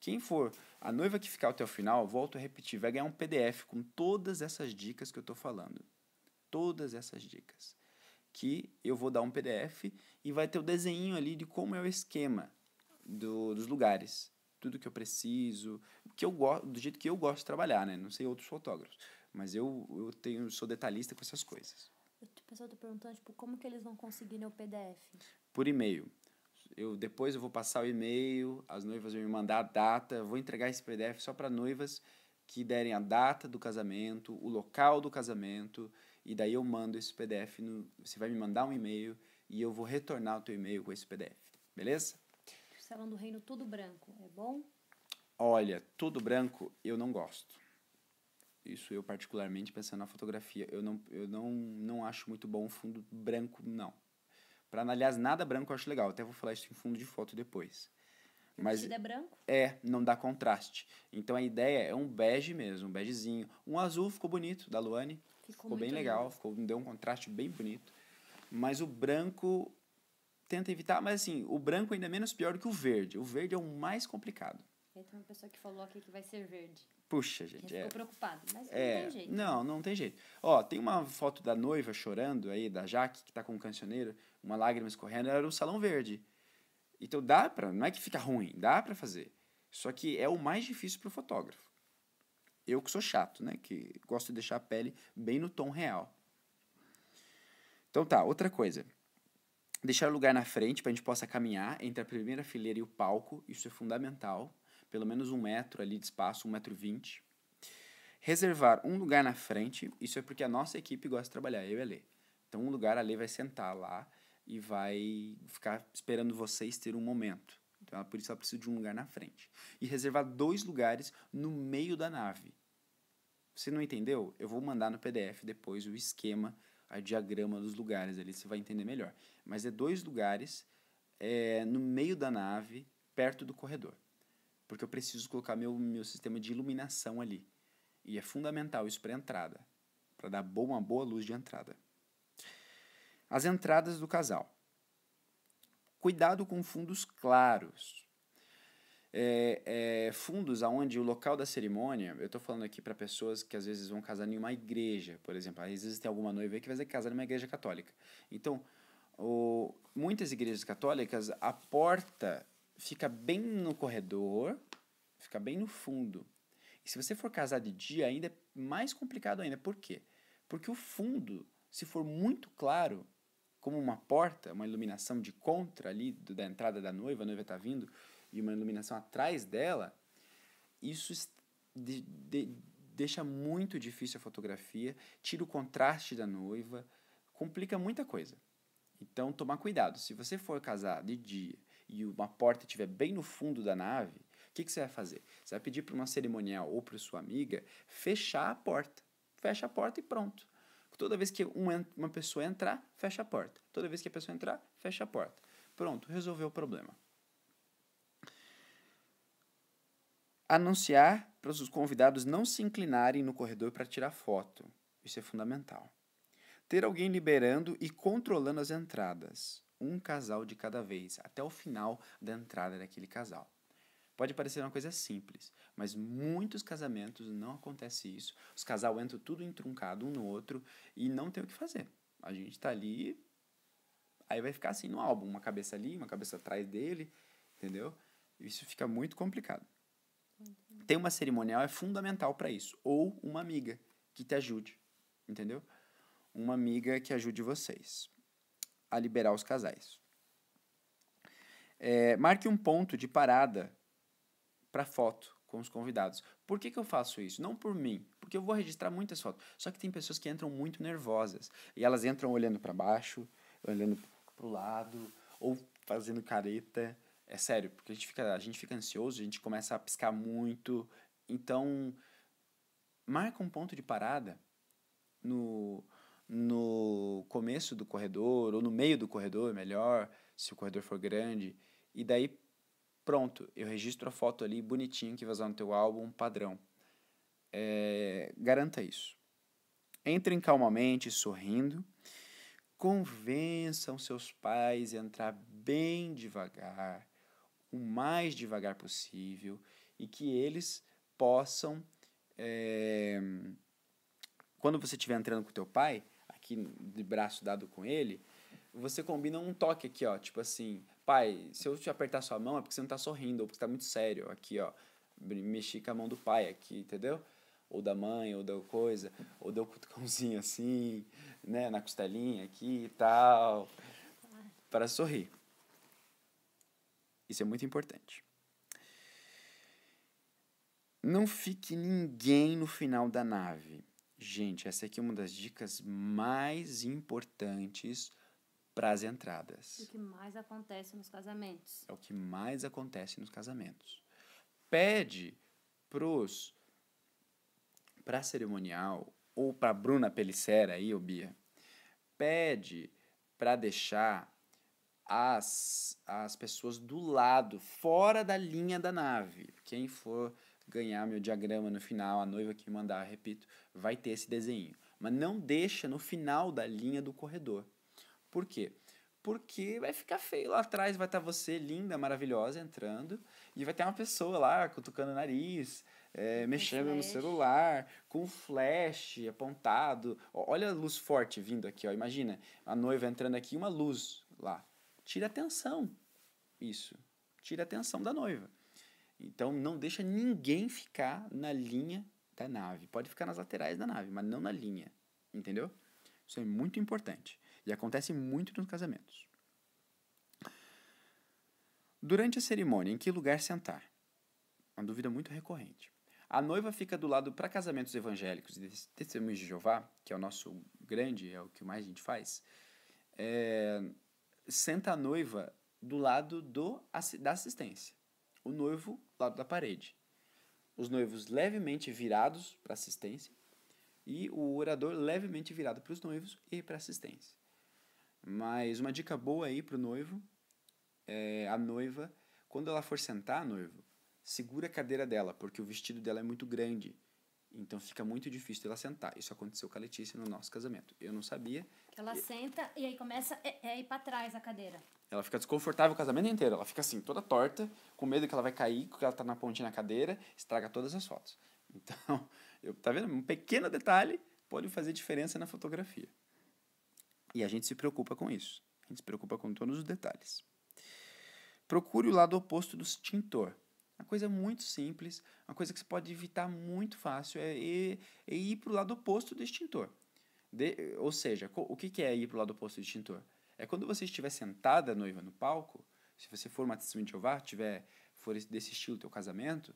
Quem for a noiva que ficar até o final, volto a repetir, vai ganhar um PDF com todas essas dicas que eu estou falando. Todas essas dicas. Que eu vou dar um PDF e vai ter o desenho ali de como é o esquema do, dos lugares. Tudo que eu preciso, que eu gosto, do jeito que eu gosto de trabalhar, né? Não sei outros fotógrafos, mas eu, eu tenho, sou detalhista com essas coisas. O pessoal tá perguntando, tipo, como que eles vão conseguir o PDF? Por e-mail. Eu, depois eu vou passar o e-mail, as noivas vão me mandar a data, vou entregar esse PDF só para noivas que derem a data do casamento, o local do casamento, e daí eu mando esse PDF, no, você vai me mandar um e-mail e eu vou retornar o teu e-mail com esse PDF, beleza? falando do Reino tudo branco, é bom? Olha, tudo branco eu não gosto. Isso eu particularmente pensando na fotografia, eu não eu não não acho muito bom fundo branco não. Para aliás nada branco eu acho legal, até vou falar isso em fundo de foto depois. Mas é branco? É, não dá contraste. Então a ideia é um bege mesmo, um begezinho. Um azul ficou bonito, da Luane. Ficou, ficou bem legal, lindo. ficou, deu um contraste bem bonito. Mas o branco tenta evitar, mas assim, o branco é ainda é menos pior do que o verde. O verde é o mais complicado. E tem uma pessoa que falou aqui que vai ser verde. Puxa, gente. Ele é. preocupado, mas é, não tem jeito. Não, não tem jeito. Ó, tem uma foto da noiva chorando aí, da Jaque, que tá com um cancioneiro, uma lágrima escorrendo, era um Salão Verde. Então dá pra, não é que fica ruim, dá pra fazer. Só que é o mais difícil pro fotógrafo. Eu que sou chato, né? Que gosto de deixar a pele bem no tom real. Então tá, outra coisa. Deixar o lugar na frente para a gente possa caminhar entre a primeira fileira e o palco, isso é fundamental. Pelo menos um metro ali de espaço, um metro vinte. Reservar um lugar na frente, isso é porque a nossa equipe gosta de trabalhar, eu e a Lê. Então, um lugar a Lê vai sentar lá e vai ficar esperando vocês ter um momento. Então, é por isso ela precisa de um lugar na frente. E reservar dois lugares no meio da nave. você não entendeu, eu vou mandar no PDF depois o esquema, a diagrama dos lugares ali, você vai entender melhor mas é dois lugares é, no meio da nave, perto do corredor. Porque eu preciso colocar meu, meu sistema de iluminação ali. E é fundamental isso para entrada, para dar boa, uma boa luz de entrada. As entradas do casal. Cuidado com fundos claros. É, é, fundos aonde o local da cerimônia, eu estou falando aqui para pessoas que às vezes vão casar em uma igreja, por exemplo. Às vezes tem alguma noiva que vai casar em uma igreja católica. Então, o, muitas igrejas católicas, a porta fica bem no corredor, fica bem no fundo. E se você for casar de dia, ainda é mais complicado ainda. Por quê? Porque o fundo, se for muito claro, como uma porta, uma iluminação de contra ali, do, da entrada da noiva, a noiva está vindo, e uma iluminação atrás dela, isso de, de, deixa muito difícil a fotografia, tira o contraste da noiva, complica muita coisa. Então, tomar cuidado. Se você for casar de dia e uma porta estiver bem no fundo da nave, o que, que, você vai fazer? Você vai pedir para uma cerimonial ou para sua amiga fechar a porta. Fecha a porta e pronto. Toda vez que uma pessoa entrar, fecha a porta. Toda vez que a pessoa entrar, fecha a porta. Pronto, resolveu o problema. Anunciar para os convidados não se inclinarem no corredor para tirar foto. Isso é fundamental ter alguém liberando e controlando as entradas, um casal de cada vez, até o final da entrada daquele casal. Pode parecer uma coisa simples, mas muitos casamentos não acontece isso. Os casal entram tudo entroncado um no outro e não tem o que fazer. A gente tá ali, aí vai ficar assim no álbum, uma cabeça ali, uma cabeça atrás dele, entendeu? Isso fica muito complicado. Tem uma cerimonial é fundamental para isso, ou uma amiga que te ajude, entendeu? uma amiga que ajude vocês a liberar os casais. É, marque um ponto de parada para foto com os convidados. Por que, que eu faço isso? Não por mim, porque eu vou registrar muitas fotos. Só que tem pessoas que entram muito nervosas e elas entram olhando para baixo, olhando para o lado ou fazendo careta. É sério, porque a gente fica, a gente fica ansioso, a gente começa a piscar muito. Então, marca um ponto de parada no no começo do corredor, ou no meio do corredor, melhor, se o corredor for grande. E daí, pronto, eu registro a foto ali bonitinho que vai usar no teu álbum, padrão. É, garanta isso. Entrem calmamente, sorrindo. Convençam seus pais a entrar bem devagar, o mais devagar possível, e que eles possam. É, quando você estiver entrando com teu pai, aqui de braço dado com ele, você combina um toque aqui, ó. Tipo assim, pai, se eu te apertar sua mão é porque você não tá sorrindo, ou porque você tá muito sério. Aqui, ó. Mexi com a mão do pai aqui, entendeu? Ou da mãe, ou da coisa, ou deu um cutucãozinho assim, né? Na costelinha aqui e tal. Para sorrir. Isso é muito importante. Não fique ninguém no final da nave. Gente, essa aqui é uma das dicas mais importantes para as entradas. O que mais acontece nos casamentos. É o que mais acontece nos casamentos. Pede pros para cerimonial ou para Bruna Pelissera aí, ô Bia. Pede para deixar as as pessoas do lado, fora da linha da nave. Quem for ganhar meu diagrama no final, a noiva que mandar, repito, vai ter esse desenho. Mas não deixa no final da linha do corredor. Por quê? Porque vai ficar feio lá atrás, vai estar tá você linda, maravilhosa, entrando, e vai ter uma pessoa lá cutucando o nariz, é, mexendo flash. no celular, com flash apontado. Olha a luz forte vindo aqui, ó. Imagina, a noiva entrando aqui, uma luz lá. Tira atenção. Isso. Tira atenção da noiva. Então não deixa ninguém ficar na linha da nave. Pode ficar nas laterais da nave, mas não na linha. Entendeu? Isso é muito importante. E acontece muito nos casamentos. Durante a cerimônia, em que lugar sentar? Uma dúvida muito recorrente. A noiva fica do lado para casamentos evangélicos e testemunhos de Jeová, que é o nosso grande, é o que mais a gente faz. É, senta a noiva do lado do, da assistência o noivo lado da parede, os noivos levemente virados para assistência e o orador levemente virado para os noivos e para assistência. Mas uma dica boa aí para o noivo é a noiva, quando ela for sentar, noivo, segura a cadeira dela, porque o vestido dela é muito grande. Então fica muito difícil ela sentar. Isso aconteceu com a Letícia no nosso casamento. Eu não sabia. Ela e... senta e aí começa a, é, é ir para trás a cadeira. Ela fica desconfortável o casamento inteiro. Ela fica assim, toda torta, com medo que ela vai cair, que ela tá na pontinha na cadeira, estraga todas as fotos. *laughs* Então, eu, tá vendo? Um pequeno detalhe pode fazer diferença na fotografia. E a gente se preocupa com isso. A gente se preocupa com todos os detalhes. Procure o lado oposto do extintor. Uma coisa muito simples, uma coisa que você pode evitar muito fácil é, é, é ir para o lado oposto do extintor. De, ou seja, o que, que é ir para o lado oposto do extintor? É quando você estiver sentada, noiva, no palco, se você for uma testemunha de Jeová, tiver, for desse estilo teu casamento,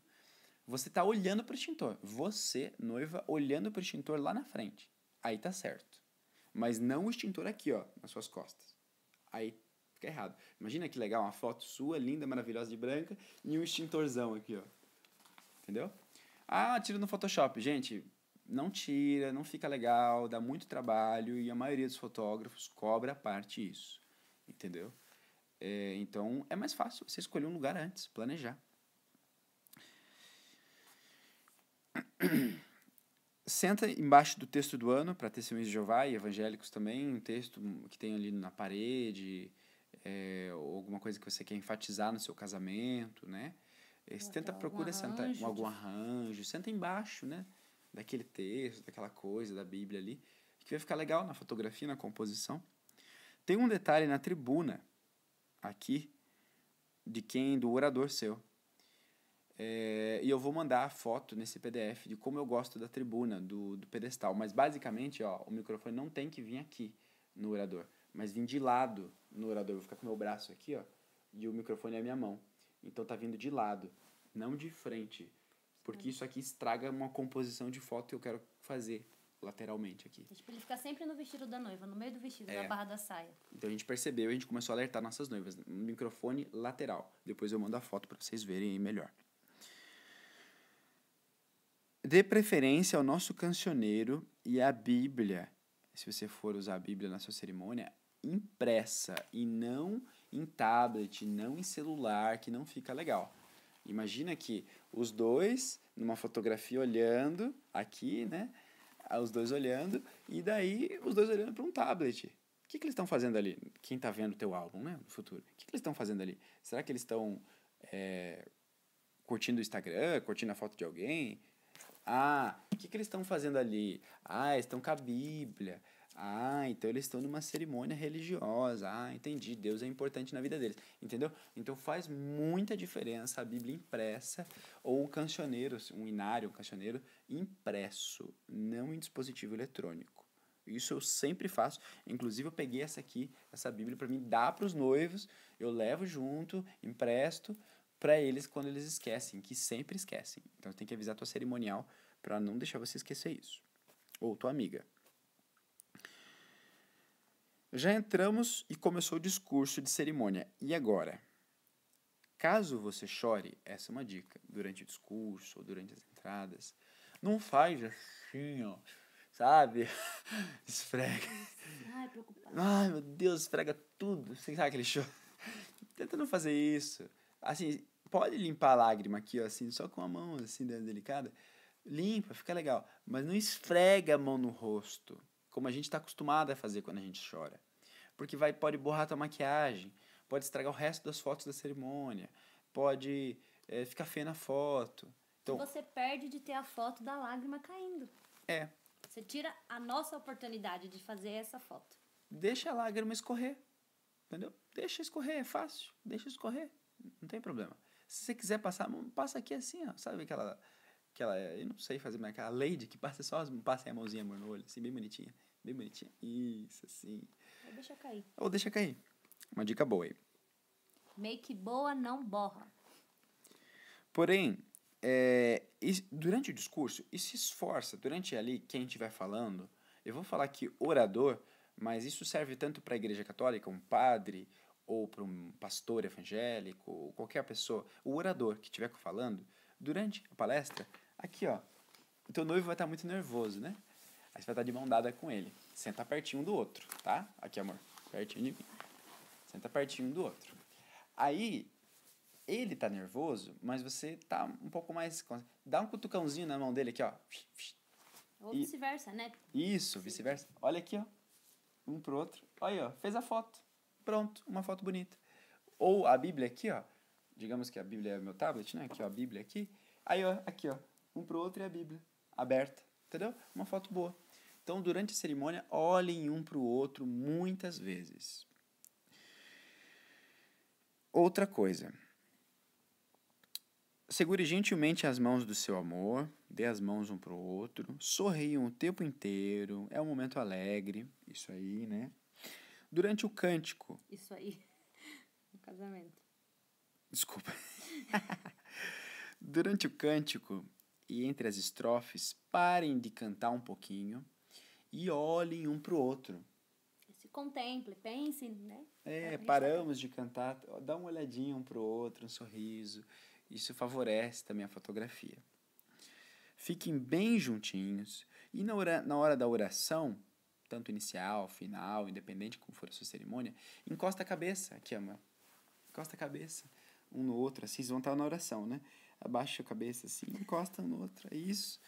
você está olhando para o extintor. Você, noiva, olhando para o extintor lá na frente. Aí tá certo. Mas não o extintor aqui, ó, nas suas costas. Aí fica errado. Imagina que legal, uma foto sua, linda, maravilhosa de branca, e um extintorzão aqui, ó. Entendeu? Ah, tira no Photoshop. Gente, não tira, não fica legal, dá muito trabalho, e a maioria dos fotógrafos cobra a parte isso. Entendeu? É, então, é mais fácil você escolher um lugar antes, planejar. *clears throat* senta embaixo do texto do ano para testemunhos de Jeová e evangélicos também, um texto que tem ali na parede, é, alguma coisa que você quer enfatizar no seu casamento, né? É, você tenta, procura algum sentar arranjo, algum arranjo, senta embaixo, né? Daquele texto, daquela coisa, da Bíblia ali, que vai ficar legal na fotografia, na composição. Tem um detalhe na tribuna, aqui, de quem, do orador seu. É, e eu vou mandar a foto nesse PDF de como eu gosto da tribuna, do, do pedestal. Mas basicamente, ó, o microfone não tem que vir aqui no orador mas vim de lado no orador. Vou ficar com meu braço aqui, ó, e o microfone é a minha mão. Então tá vindo de lado, não de frente. Porque isso aqui estraga uma composição de foto que eu quero fazer lateralmente aqui. É tipo, ele fica sempre no vestido da noiva, no meio do vestido, é. na barra da saia. Então a gente percebeu e a gente começou a alertar nossas noivas. microfone lateral. Depois eu mando a foto para vocês verem aí melhor. Dê preferência ao nosso cancioneiro e à Bíblia. Se você for usar a Bíblia na sua cerimônia, impressa e não em tablet, não em celular, que não fica legal. Imagina que os dois numa fotografia olhando aqui, né? Ah, os dois olhando e daí os dois olhando para um tablet. O que, que eles estão fazendo ali? Quem está vendo o teu álbum, né? No futuro. O que, que eles estão fazendo ali? Será que eles estão é, eh, curtindo o Instagram, curtindo a foto de alguém? Ah, o que, que eles estão fazendo ali? Ah, estão com a Bíblia, ah, então eles estão numa cerimônia religiosa. Ah, entendi. Deus é importante na vida deles. Entendeu? Então faz muita diferença a Bíblia impressa ou um cancioneiro, um inário, um cancioneiro impresso, não em dispositivo eletrônico. Isso eu sempre faço. Inclusive, eu peguei essa aqui, essa Bíblia, para mim dar para os noivos. Eu levo junto, empresto para eles quando eles esquecem, que sempre esquecem. Então, tem que avisar a tua cerimonial para não deixar você esquecer isso. Ou tua amiga. Já entramos e começou o discurso de cerimônia. E agora? Caso você chore, essa é uma dica, durante o discurso ou durante as entradas, não faz assim, ó, sabe? *laughs* Esfrega. Ai, preocupado. Ai, meu Deus, esfrega tudo. Você sabe aquele choro? Tenta não fazer isso. Assim, pode limpar a lágrima aqui, ó, assim, só com a mão, assim, delicada. Limpa, fica legal. Mas não esfrega a mão no rosto como a gente está acostumado a fazer quando a gente chora. Porque vai, pode borrar tua maquiagem, pode estragar o resto das fotos da cerimônia, pode é, ficar feia na foto. Então, você perde de ter a foto da lágrima caindo. É. Você tira a nossa oportunidade de fazer essa foto. Deixa a lágrima escorrer. Entendeu? Deixa escorrer, é fácil. Deixa escorrer. Não tem problema. Se você quiser passar, passa aqui assim, ó. Sabe aquela. aquela eu não sei fazer, mas aquela lady que passa só as, passa a mãozinha amor, no olho, assim, bem bonitinha. Bem bonitinha. Isso, assim. Ou deixa cair. Ou deixa cair. Uma dica boa aí. Make boa não borra. Porém, é, durante o discurso, e se esforça, durante ali quem estiver falando, eu vou falar que orador, mas isso serve tanto para a igreja católica, um padre, ou para um pastor evangélico, ou qualquer pessoa, o orador que estiver falando, durante a palestra, aqui ó, teu noivo vai estar tá muito nervoso, né? Aí você vai estar de mão dada com ele. Senta pertinho do outro, tá? Aqui, amor. Pertinho de mim. Senta pertinho do outro. Aí, ele tá nervoso, mas você tá um pouco mais. Dá um cutucãozinho na mão dele aqui, ó. Ou vice-versa, né? Isso, vice-versa. Olha aqui, ó. Um pro outro. Olha aí, ó. Fez a foto. Pronto, uma foto bonita. Ou a Bíblia aqui, ó. Digamos que a Bíblia é meu tablet, né? Aqui, ó, a Bíblia aqui. Aí, ó, aqui, ó. Um pro outro e a Bíblia. Aberta. Entendeu? Uma foto boa. Então, durante a cerimônia, olhem um para o outro muitas vezes. Outra coisa. Segure gentilmente as mãos do seu amor, dê as mãos um para o outro, sorriam o tempo inteiro, é um momento alegre, isso aí, né? Durante o cântico. Isso aí. *laughs* No casamento. Desculpa. *laughs* Durante o cântico e entre as estrofes, parem de cantar um pouquinho e olhem um para o outro. Se contemple, pense, né? É, paramos de cantar, dá uma olhadinha um para o outro, um sorriso. Isso favorece também a fotografia. Fiquem bem juntinhos e na hora, na hora da oração, tanto inicial, final, independente como for a sua cerimônia, encosta a cabeça aqui, ama. Encosta a cabeça um no outro, assim, vocês vão estar na oração, né? Abaixa a cabeça assim, encosta um no outro, é isso.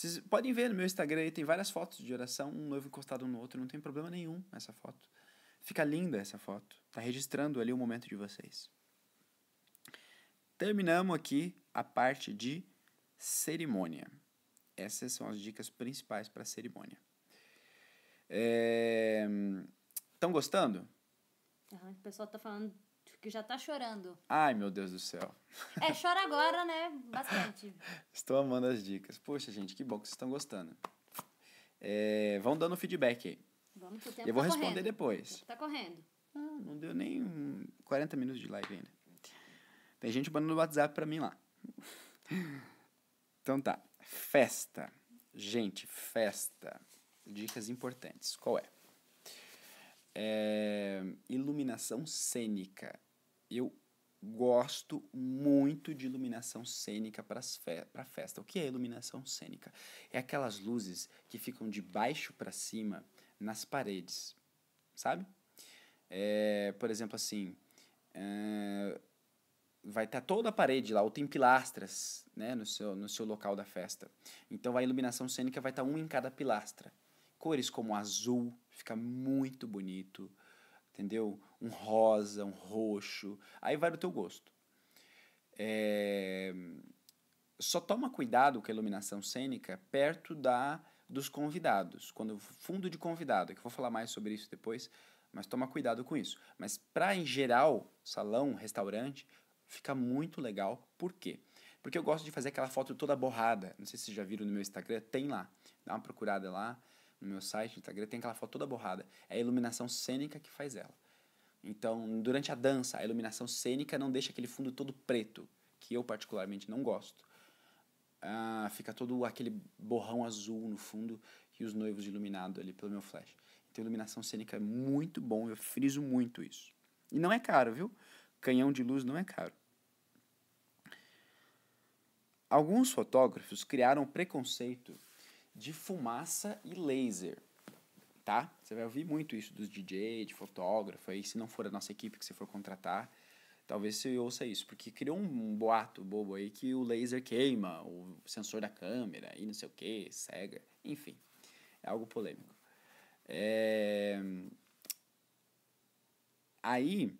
Vocês podem ver no meu Instagram aí, tem várias fotos de oração, um noivo encostado no outro, não tem problema nenhum essa foto. Fica linda essa foto, está registrando ali o momento de vocês. Terminamos aqui a parte de cerimônia. Essas são as dicas principais para cerimônia. Estão é... gostando? o pessoal está falando que já tá chorando. Ai, meu Deus do céu. É, *laughs* chora agora, né? Bastante. Estou amando as dicas. Poxa, gente, que bom que vocês estão gostando. É, vão dando feedback aí. Vamos que o tempo Eu vou tá responder correndo. depois. Tá correndo. Ah, não deu nem 40 minutos de live ainda. Tem gente mandando WhatsApp pra mim lá. *laughs* Então tá. Festa. Gente, festa. Dicas importantes. Qual é? é iluminação cênica eu gosto muito de iluminação cênica para fe festa. O que é iluminação cênica? É aquelas luzes que ficam de baixo para cima nas paredes, sabe? É, por exemplo, assim, é, vai estar tá toda a parede lá, ou tem pilastras né, no, seu, no seu local da festa. Então a iluminação cênica vai estar tá um em cada pilastra. Cores como azul, fica muito bonito, entendeu? um rosa, um roxo, aí vai do teu gosto. É... Só toma cuidado com a iluminação cênica perto da dos convidados, quando fundo de convidado, é que eu vou falar mais sobre isso depois, mas toma cuidado com isso. Mas para em geral, salão, restaurante, fica muito legal. Por quê? Porque eu gosto de fazer aquela foto toda borrada. Não sei se vocês já viram no meu Instagram, tem lá. Dá uma procurada lá no meu site, no Instagram, tem aquela foto toda borrada. É a iluminação cênica que faz ela. Então, durante a dança, a iluminação cênica não deixa aquele fundo todo preto, que eu particularmente não gosto. Ah, fica todo aquele borrão azul no fundo e os noivos iluminados ali pelo meu flash. Então, iluminação cênica é muito bom, eu friso muito isso. E não é caro, viu? Canhão de luz não é caro. Alguns fotógrafos criaram o preconceito de fumaça e laser tá? Você vai ouvir muito isso dos DJ, de fotógrafo, aí se não for a nossa equipe que você for contratar, talvez você ouça isso, porque criou um boato bobo aí que o laser queima, o sensor da câmera e não sei o que, cega, enfim, é algo polêmico. É... Aí,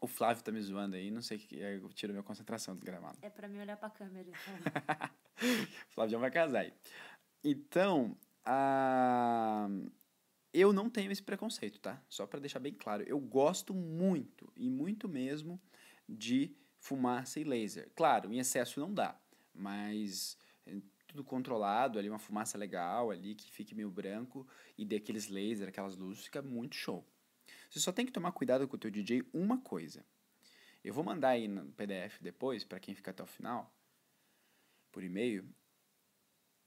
o Flávio tá me zoando aí, não sei que eu tiro minha concentração do gramado. É pra mim olhar pra câmera. Então. *laughs* Flávio já vai casar aí. Então, ah, eu não tenho esse preconceito, tá? Só para deixar bem claro, eu gosto muito e muito mesmo de fumaça e laser. Claro, em excesso não dá, mas eh, tudo controlado, ali uma fumaça legal, ali que fique meio branco e dê aqueles lasers, aquelas luzes, fica muito show. Você só tem que tomar cuidado com o teu DJ uma coisa. Eu vou mandar aí no PDF depois para quem fica até o final por e-mail.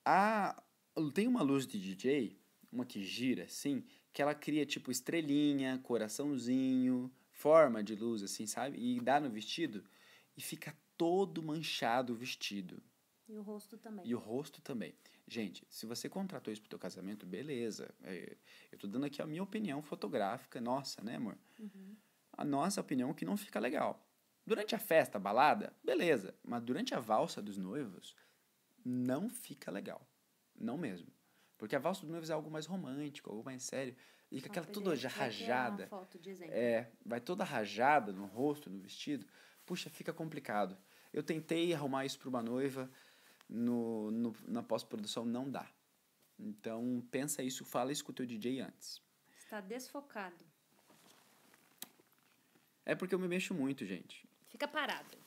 A tem uma luz de DJ, uma que gira assim, que ela cria tipo estrelinha, coraçãozinho, forma de luz assim, sabe? E dá no vestido e fica todo manchado o vestido. E o rosto também. E o rosto também. Gente, se você contratou isso pro teu casamento, beleza. É, eu tô dando aqui a minha opinião fotográfica, nossa, né, amor? Uhum. A nossa opinião é que não fica legal. Durante a festa, a balada, beleza. Mas durante a valsa dos noivos, não fica legal. Não mesmo. Porque a valsa do noivo é algo mais romântico, algo mais sério. E com ah, aquela toda é, já rajada. Foto de é, vai toda rajada no rosto, no vestido. Puxa, fica complicado. Eu tentei arrumar isso para uma noiva no, no na pós-produção, não dá. Então, pensa isso, fala isso com o teu DJ antes. Está desfocado. É porque eu me mexo muito, gente. Fica parado.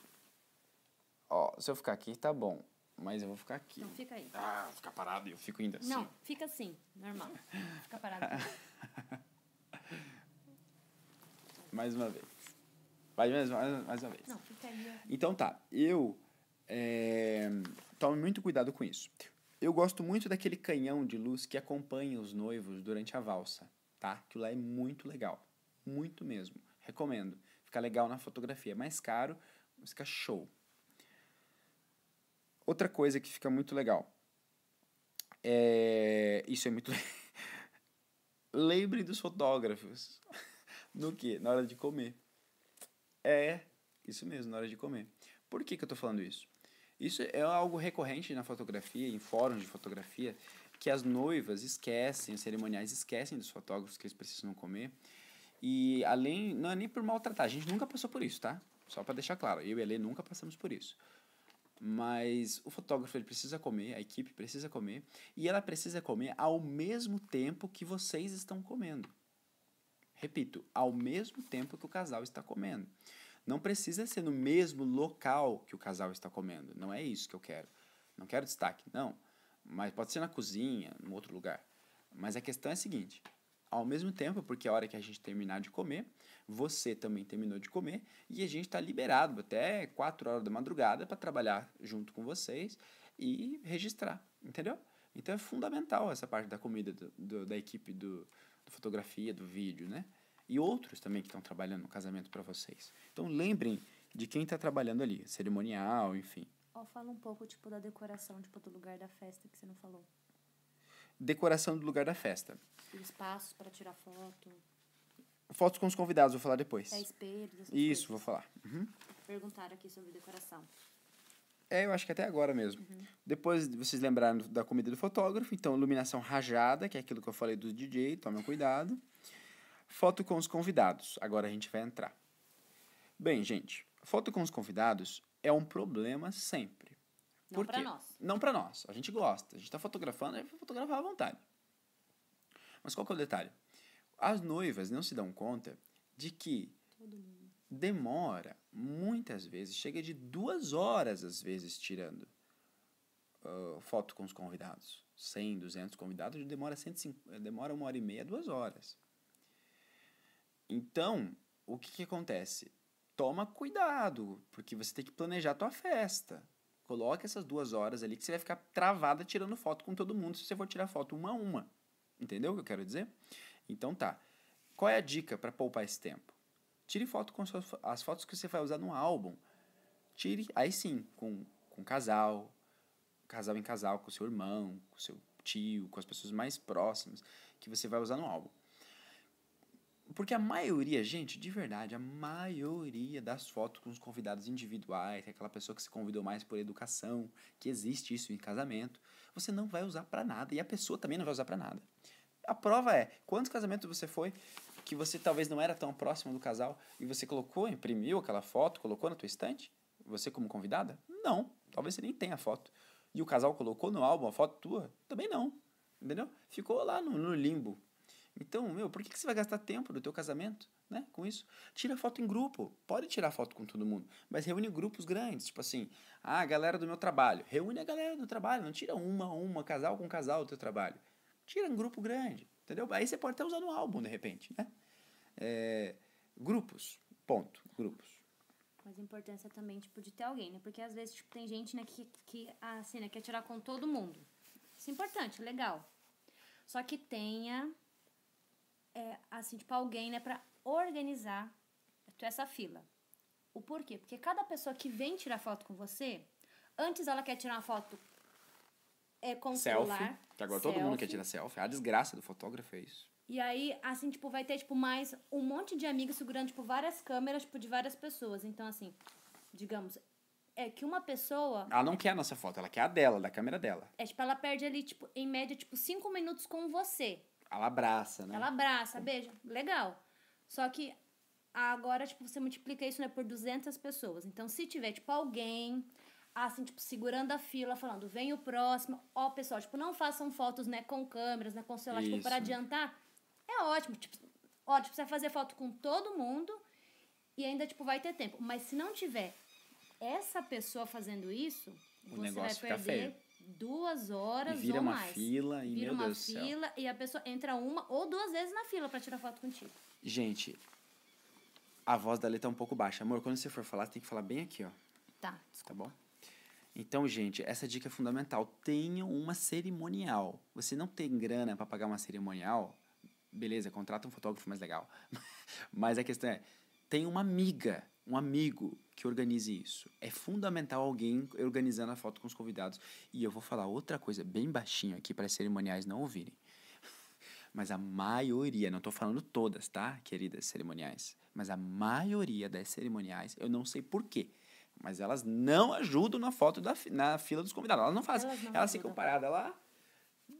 Ó, se eu ficar aqui, tá bom. Mas eu vou ficar aqui. Então fica aí. Ah, ficar parado eu fico ainda assim. Não, fica assim, normal. Fica parado. *laughs* mais uma vez. Mais, mais, mais uma vez. Não, fica aí. Então tá, eu. É, tome muito cuidado com isso. Eu gosto muito daquele canhão de luz que acompanha os noivos durante a valsa, tá? Que lá é muito legal. Muito mesmo. Recomendo. Fica legal na fotografia. É mais caro, mas fica show. Outra coisa que fica muito legal. É... Isso é muito. *laughs* Lembre dos fotógrafos. *laughs* no que? Na hora de comer. É, isso mesmo, na hora de comer. Por que, que eu estou falando isso? Isso é algo recorrente na fotografia, em fóruns de fotografia, que as noivas esquecem, os cerimoniais esquecem dos fotógrafos que eles precisam comer. E além, não é nem por maltratar, a gente nunca passou por isso, tá? Só para deixar claro, eu e a Lê nunca passamos por isso mas o fotógrafo ele precisa comer, a equipe precisa comer, e ela precisa comer ao mesmo tempo que vocês estão comendo. Repito, ao mesmo tempo que o casal está comendo. Não precisa ser no mesmo local que o casal está comendo. Não é isso que eu quero. Não quero destaque, não. Mas pode ser na cozinha, num outro lugar. Mas a questão é a seguinte: ao mesmo tempo, porque é a hora que a gente terminar de comer, você também terminou de comer e a gente está liberado até 4 horas da madrugada para trabalhar junto com vocês e registrar, entendeu? Então é fundamental essa parte da comida do, do da equipe do, do, fotografia, do vídeo, né? E outros também que estão trabalhando no casamento para vocês. Então lembrem de quem está trabalhando ali, cerimonial, enfim. Oh, fala um pouco tipo da decoração tipo do lugar da festa que você não falou. Decoração do lugar da festa espaços para tirar foto. Fotos com os convidados, vou falar depois. É, Essas Isso, coisas. vou falar. Uhum. Perguntaram aqui sobre decoração. É, eu acho que até agora mesmo. Uhum. Depois vocês lembraram da comida do fotógrafo, então iluminação rajada, que é aquilo que eu falei do DJ, tomem cuidado. Foto com os convidados, agora a gente vai entrar. Bem, gente, foto com os convidados é um problema sempre. Não para nós. Não para nós. A gente gosta. A gente está fotografando, a gente vai fotografar à vontade. Mas qual que é o detalhe? As noivas não se dão conta de que demora, muitas vezes, chega de duas horas, às vezes, tirando uh, foto com os convidados. 100, 200 convidados, demora, 150, demora uma hora e meia, duas horas. Então, o que, que acontece? Toma cuidado, porque você tem que planejar a tua festa. Coloque essas duas horas ali que você vai ficar travada tirando foto com todo mundo se você for tirar foto uma a uma. Entendeu o que eu quero dizer? Então tá. Qual é a dica para poupar esse tempo? Tire foto com as fotos que você vai usar no álbum. Tire, aí sim, com, com casal, casal em casal, com seu irmão, com seu tio, com as pessoas mais próximas que você vai usar no álbum. Porque a maioria, gente, de verdade, a maioria das fotos com os convidados individuais, é aquela pessoa que se convidou mais por educação, que existe isso em casamento, você não vai usar para nada e a pessoa também não vai usar para nada. A prova é, quantos casamentos você foi que você talvez não era tão próximo do casal e você colocou, imprimiu aquela foto, colocou na tua estante? Você como convidada? Não, talvez você nem tenha a foto. E o casal colocou no álbum a foto tua? Também não, entendeu? Ficou lá no, no limbo. Então, meu, por que, que você vai gastar tempo do teu casamento, né, com isso? Tira foto em grupo, pode tirar foto com todo mundo, mas reúne grupos grandes, tipo assim, a ah, galera do meu trabalho, reúne a galera do trabalho, não tira uma a uma, casal com casal do teu trabalho. Tira um grupo grande, entendeu? Aí você pode até usar no álbum, de repente, né? É, grupos, ponto, grupos. Mas a importância também, tipo, de ter alguém, né? Porque às vezes, tipo, tem gente, né, que, que ah, assim, né, quer tirar com todo mundo. Isso é importante, legal. Só que tenha, é, assim, tipo, alguém, né, pra organizar essa fila. O porquê? Porque cada pessoa que vem tirar foto com você, antes ela quer tirar uma foto é, com o celular. Que agora selfie. todo mundo quer tirar selfie. É a desgraça do fotógrafo é isso. E aí, assim, tipo, vai ter, tipo, mais um monte de amigos segurando, tipo, várias câmeras, tipo, de várias pessoas. Então, assim, digamos, é que uma pessoa. Ela não quer a nossa foto, ela quer a dela, da câmera dela. É, tipo, ela perde ali, tipo, em média, tipo, cinco minutos com você. Ela abraça, né? Ela abraça, com... beija. Legal. Só que agora, tipo, você multiplica isso, né, por 200 pessoas. Então, se tiver, tipo, alguém assim, tipo, segurando a fila, falando, vem o próximo. Ó, pessoal, tipo, não façam fotos, né, com câmeras, né, com celular, Isso. tipo, pra adiantar. É ótimo, tipo, ótimo, você vai fazer foto com todo mundo e ainda, tipo, vai ter tempo. Mas se não tiver essa pessoa fazendo isso, o você vai perder duas horas vira ou uma fila e vira uma Deus fila e a pessoa entra uma ou duas vezes na fila para tirar foto contigo. Gente, a voz da Letra tá um pouco baixa. Amor, quando você for falar, você tem que falar bem aqui, ó. Tá. Desculpa. Tá bom? Então, gente, essa dica é fundamental. Tenham uma cerimonial. Você não tem grana para pagar uma cerimonial? Beleza, contrata um fotógrafo mais legal. *laughs* Mas a questão é, tem uma amiga, um amigo que organize isso. É fundamental alguém organizando a foto com os convidados. E eu vou falar outra coisa bem baixinho aqui para as cerimoniais não ouvirem. *laughs* Mas a maioria, não estou falando todas, tá, queridas cerimoniais? Mas a maioria das cerimoniais, eu não sei porquê. quê mas elas não ajudam na foto da na fila dos convidados. Elas não fazem. Elas, não elas ficam paradas lá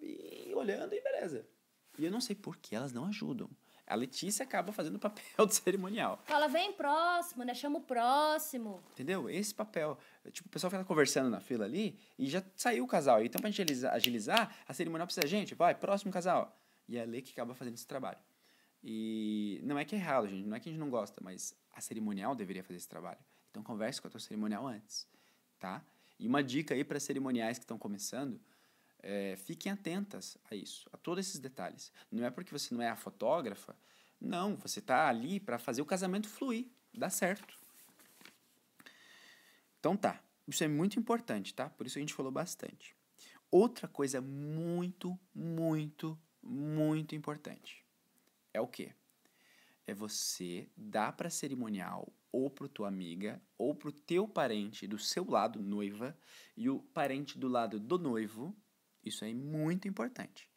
e olhando e beleza. E eu não sei por que elas não ajudam. A Letícia acaba fazendo o papel *laughs* de cerimonial. Fala, vem próximo, né? Chama o próximo. Entendeu? Esse papel. Tipo, o pessoal fica conversando na fila ali e já saiu o casal. Então, pra agilizar, agilizar a cerimonial precisa, gente, vai, próximo casal. E é a Lei que acaba fazendo esse trabalho. E não é que é errado, gente, não é que a gente não gosta, mas a cerimonial deveria fazer esse trabalho. Então converse com a tua cerimonial antes, tá? E uma dica aí para cerimoniais que estão começando, é, fiquem atentas a isso, a todos esses detalhes. Não é porque você não é a fotógrafa, não, você está ali para fazer o casamento fluir, dar certo. Então tá, isso é muito importante, tá? Por isso a gente falou bastante. Outra coisa muito, muito, muito importante é o quê? É você dar para cerimonial ou para tua amiga ou para o teu parente do seu lado noiva e o parente do lado do noivo. Isso é muito importante.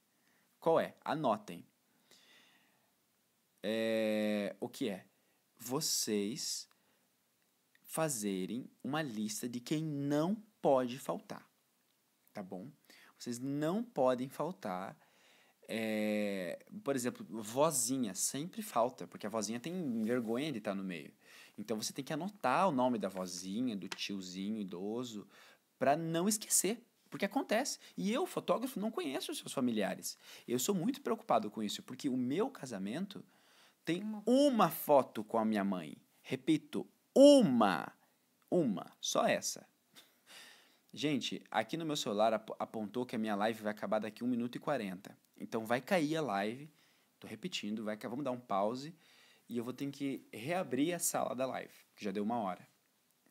Qual é? Anotem. É, o que é? Vocês fazerem uma lista de quem não pode faltar, tá bom? Vocês não podem faltar é, por exemplo, vozinha sempre falta, porque a vozinha tem vergonha de estar no meio. Então você tem que anotar o nome da vozinha, do tiozinho idoso, para não esquecer, porque acontece. E eu, fotógrafo, não conheço os seus familiares. Eu sou muito preocupado com isso, porque o meu casamento tem uma foto com a minha mãe. Repito, uma, uma, só essa. Gente, aqui no meu celular apontou que a minha live vai acabar daqui 1 minuto e 40. Então vai cair a live. Tô repetindo, vai vamos dar um pause e eu vou ter que reabrir a sala da live, que já deu uma hora.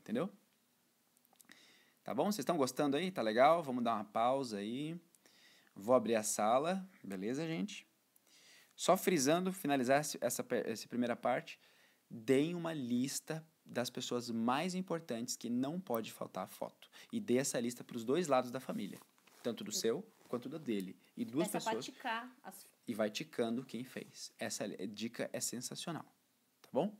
Entendeu? Tá bom? Vocês estão gostando aí? Tá legal? Vamos dar uma pausa aí. Vou abrir a sala, beleza, gente? Só frisando, finalizar essa, essa primeira parte, deem uma lista das pessoas mais importantes que não pode faltar a foto. E dê essa lista para os dois lados da família, tanto do seu quanto do dele. E duas Essa pessoas. as... E vai ticando quem fez. Essa é dica é sensacional. Tá bom?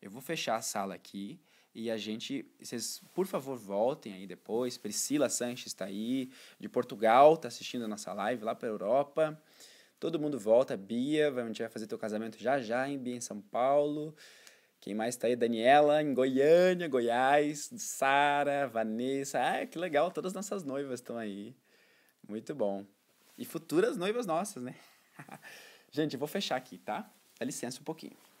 Eu vou fechar a sala aqui e a gente. Vocês, por favor, voltem aí depois. Priscila Sanches está aí, de Portugal, está assistindo a nossa live lá para a Europa. Todo mundo volta. Bia, a gente vai fazer teu casamento já já em Bia, em São Paulo. Quem mais está aí? Daniela, em Goiânia, Goiás. Sara, Vanessa. Ah, que legal, todas nossas noivas estão aí. Muito bom. E futuras noivas nossas, né? *laughs* Gente, eu vou fechar aqui, tá? Dá licença um pouquinho.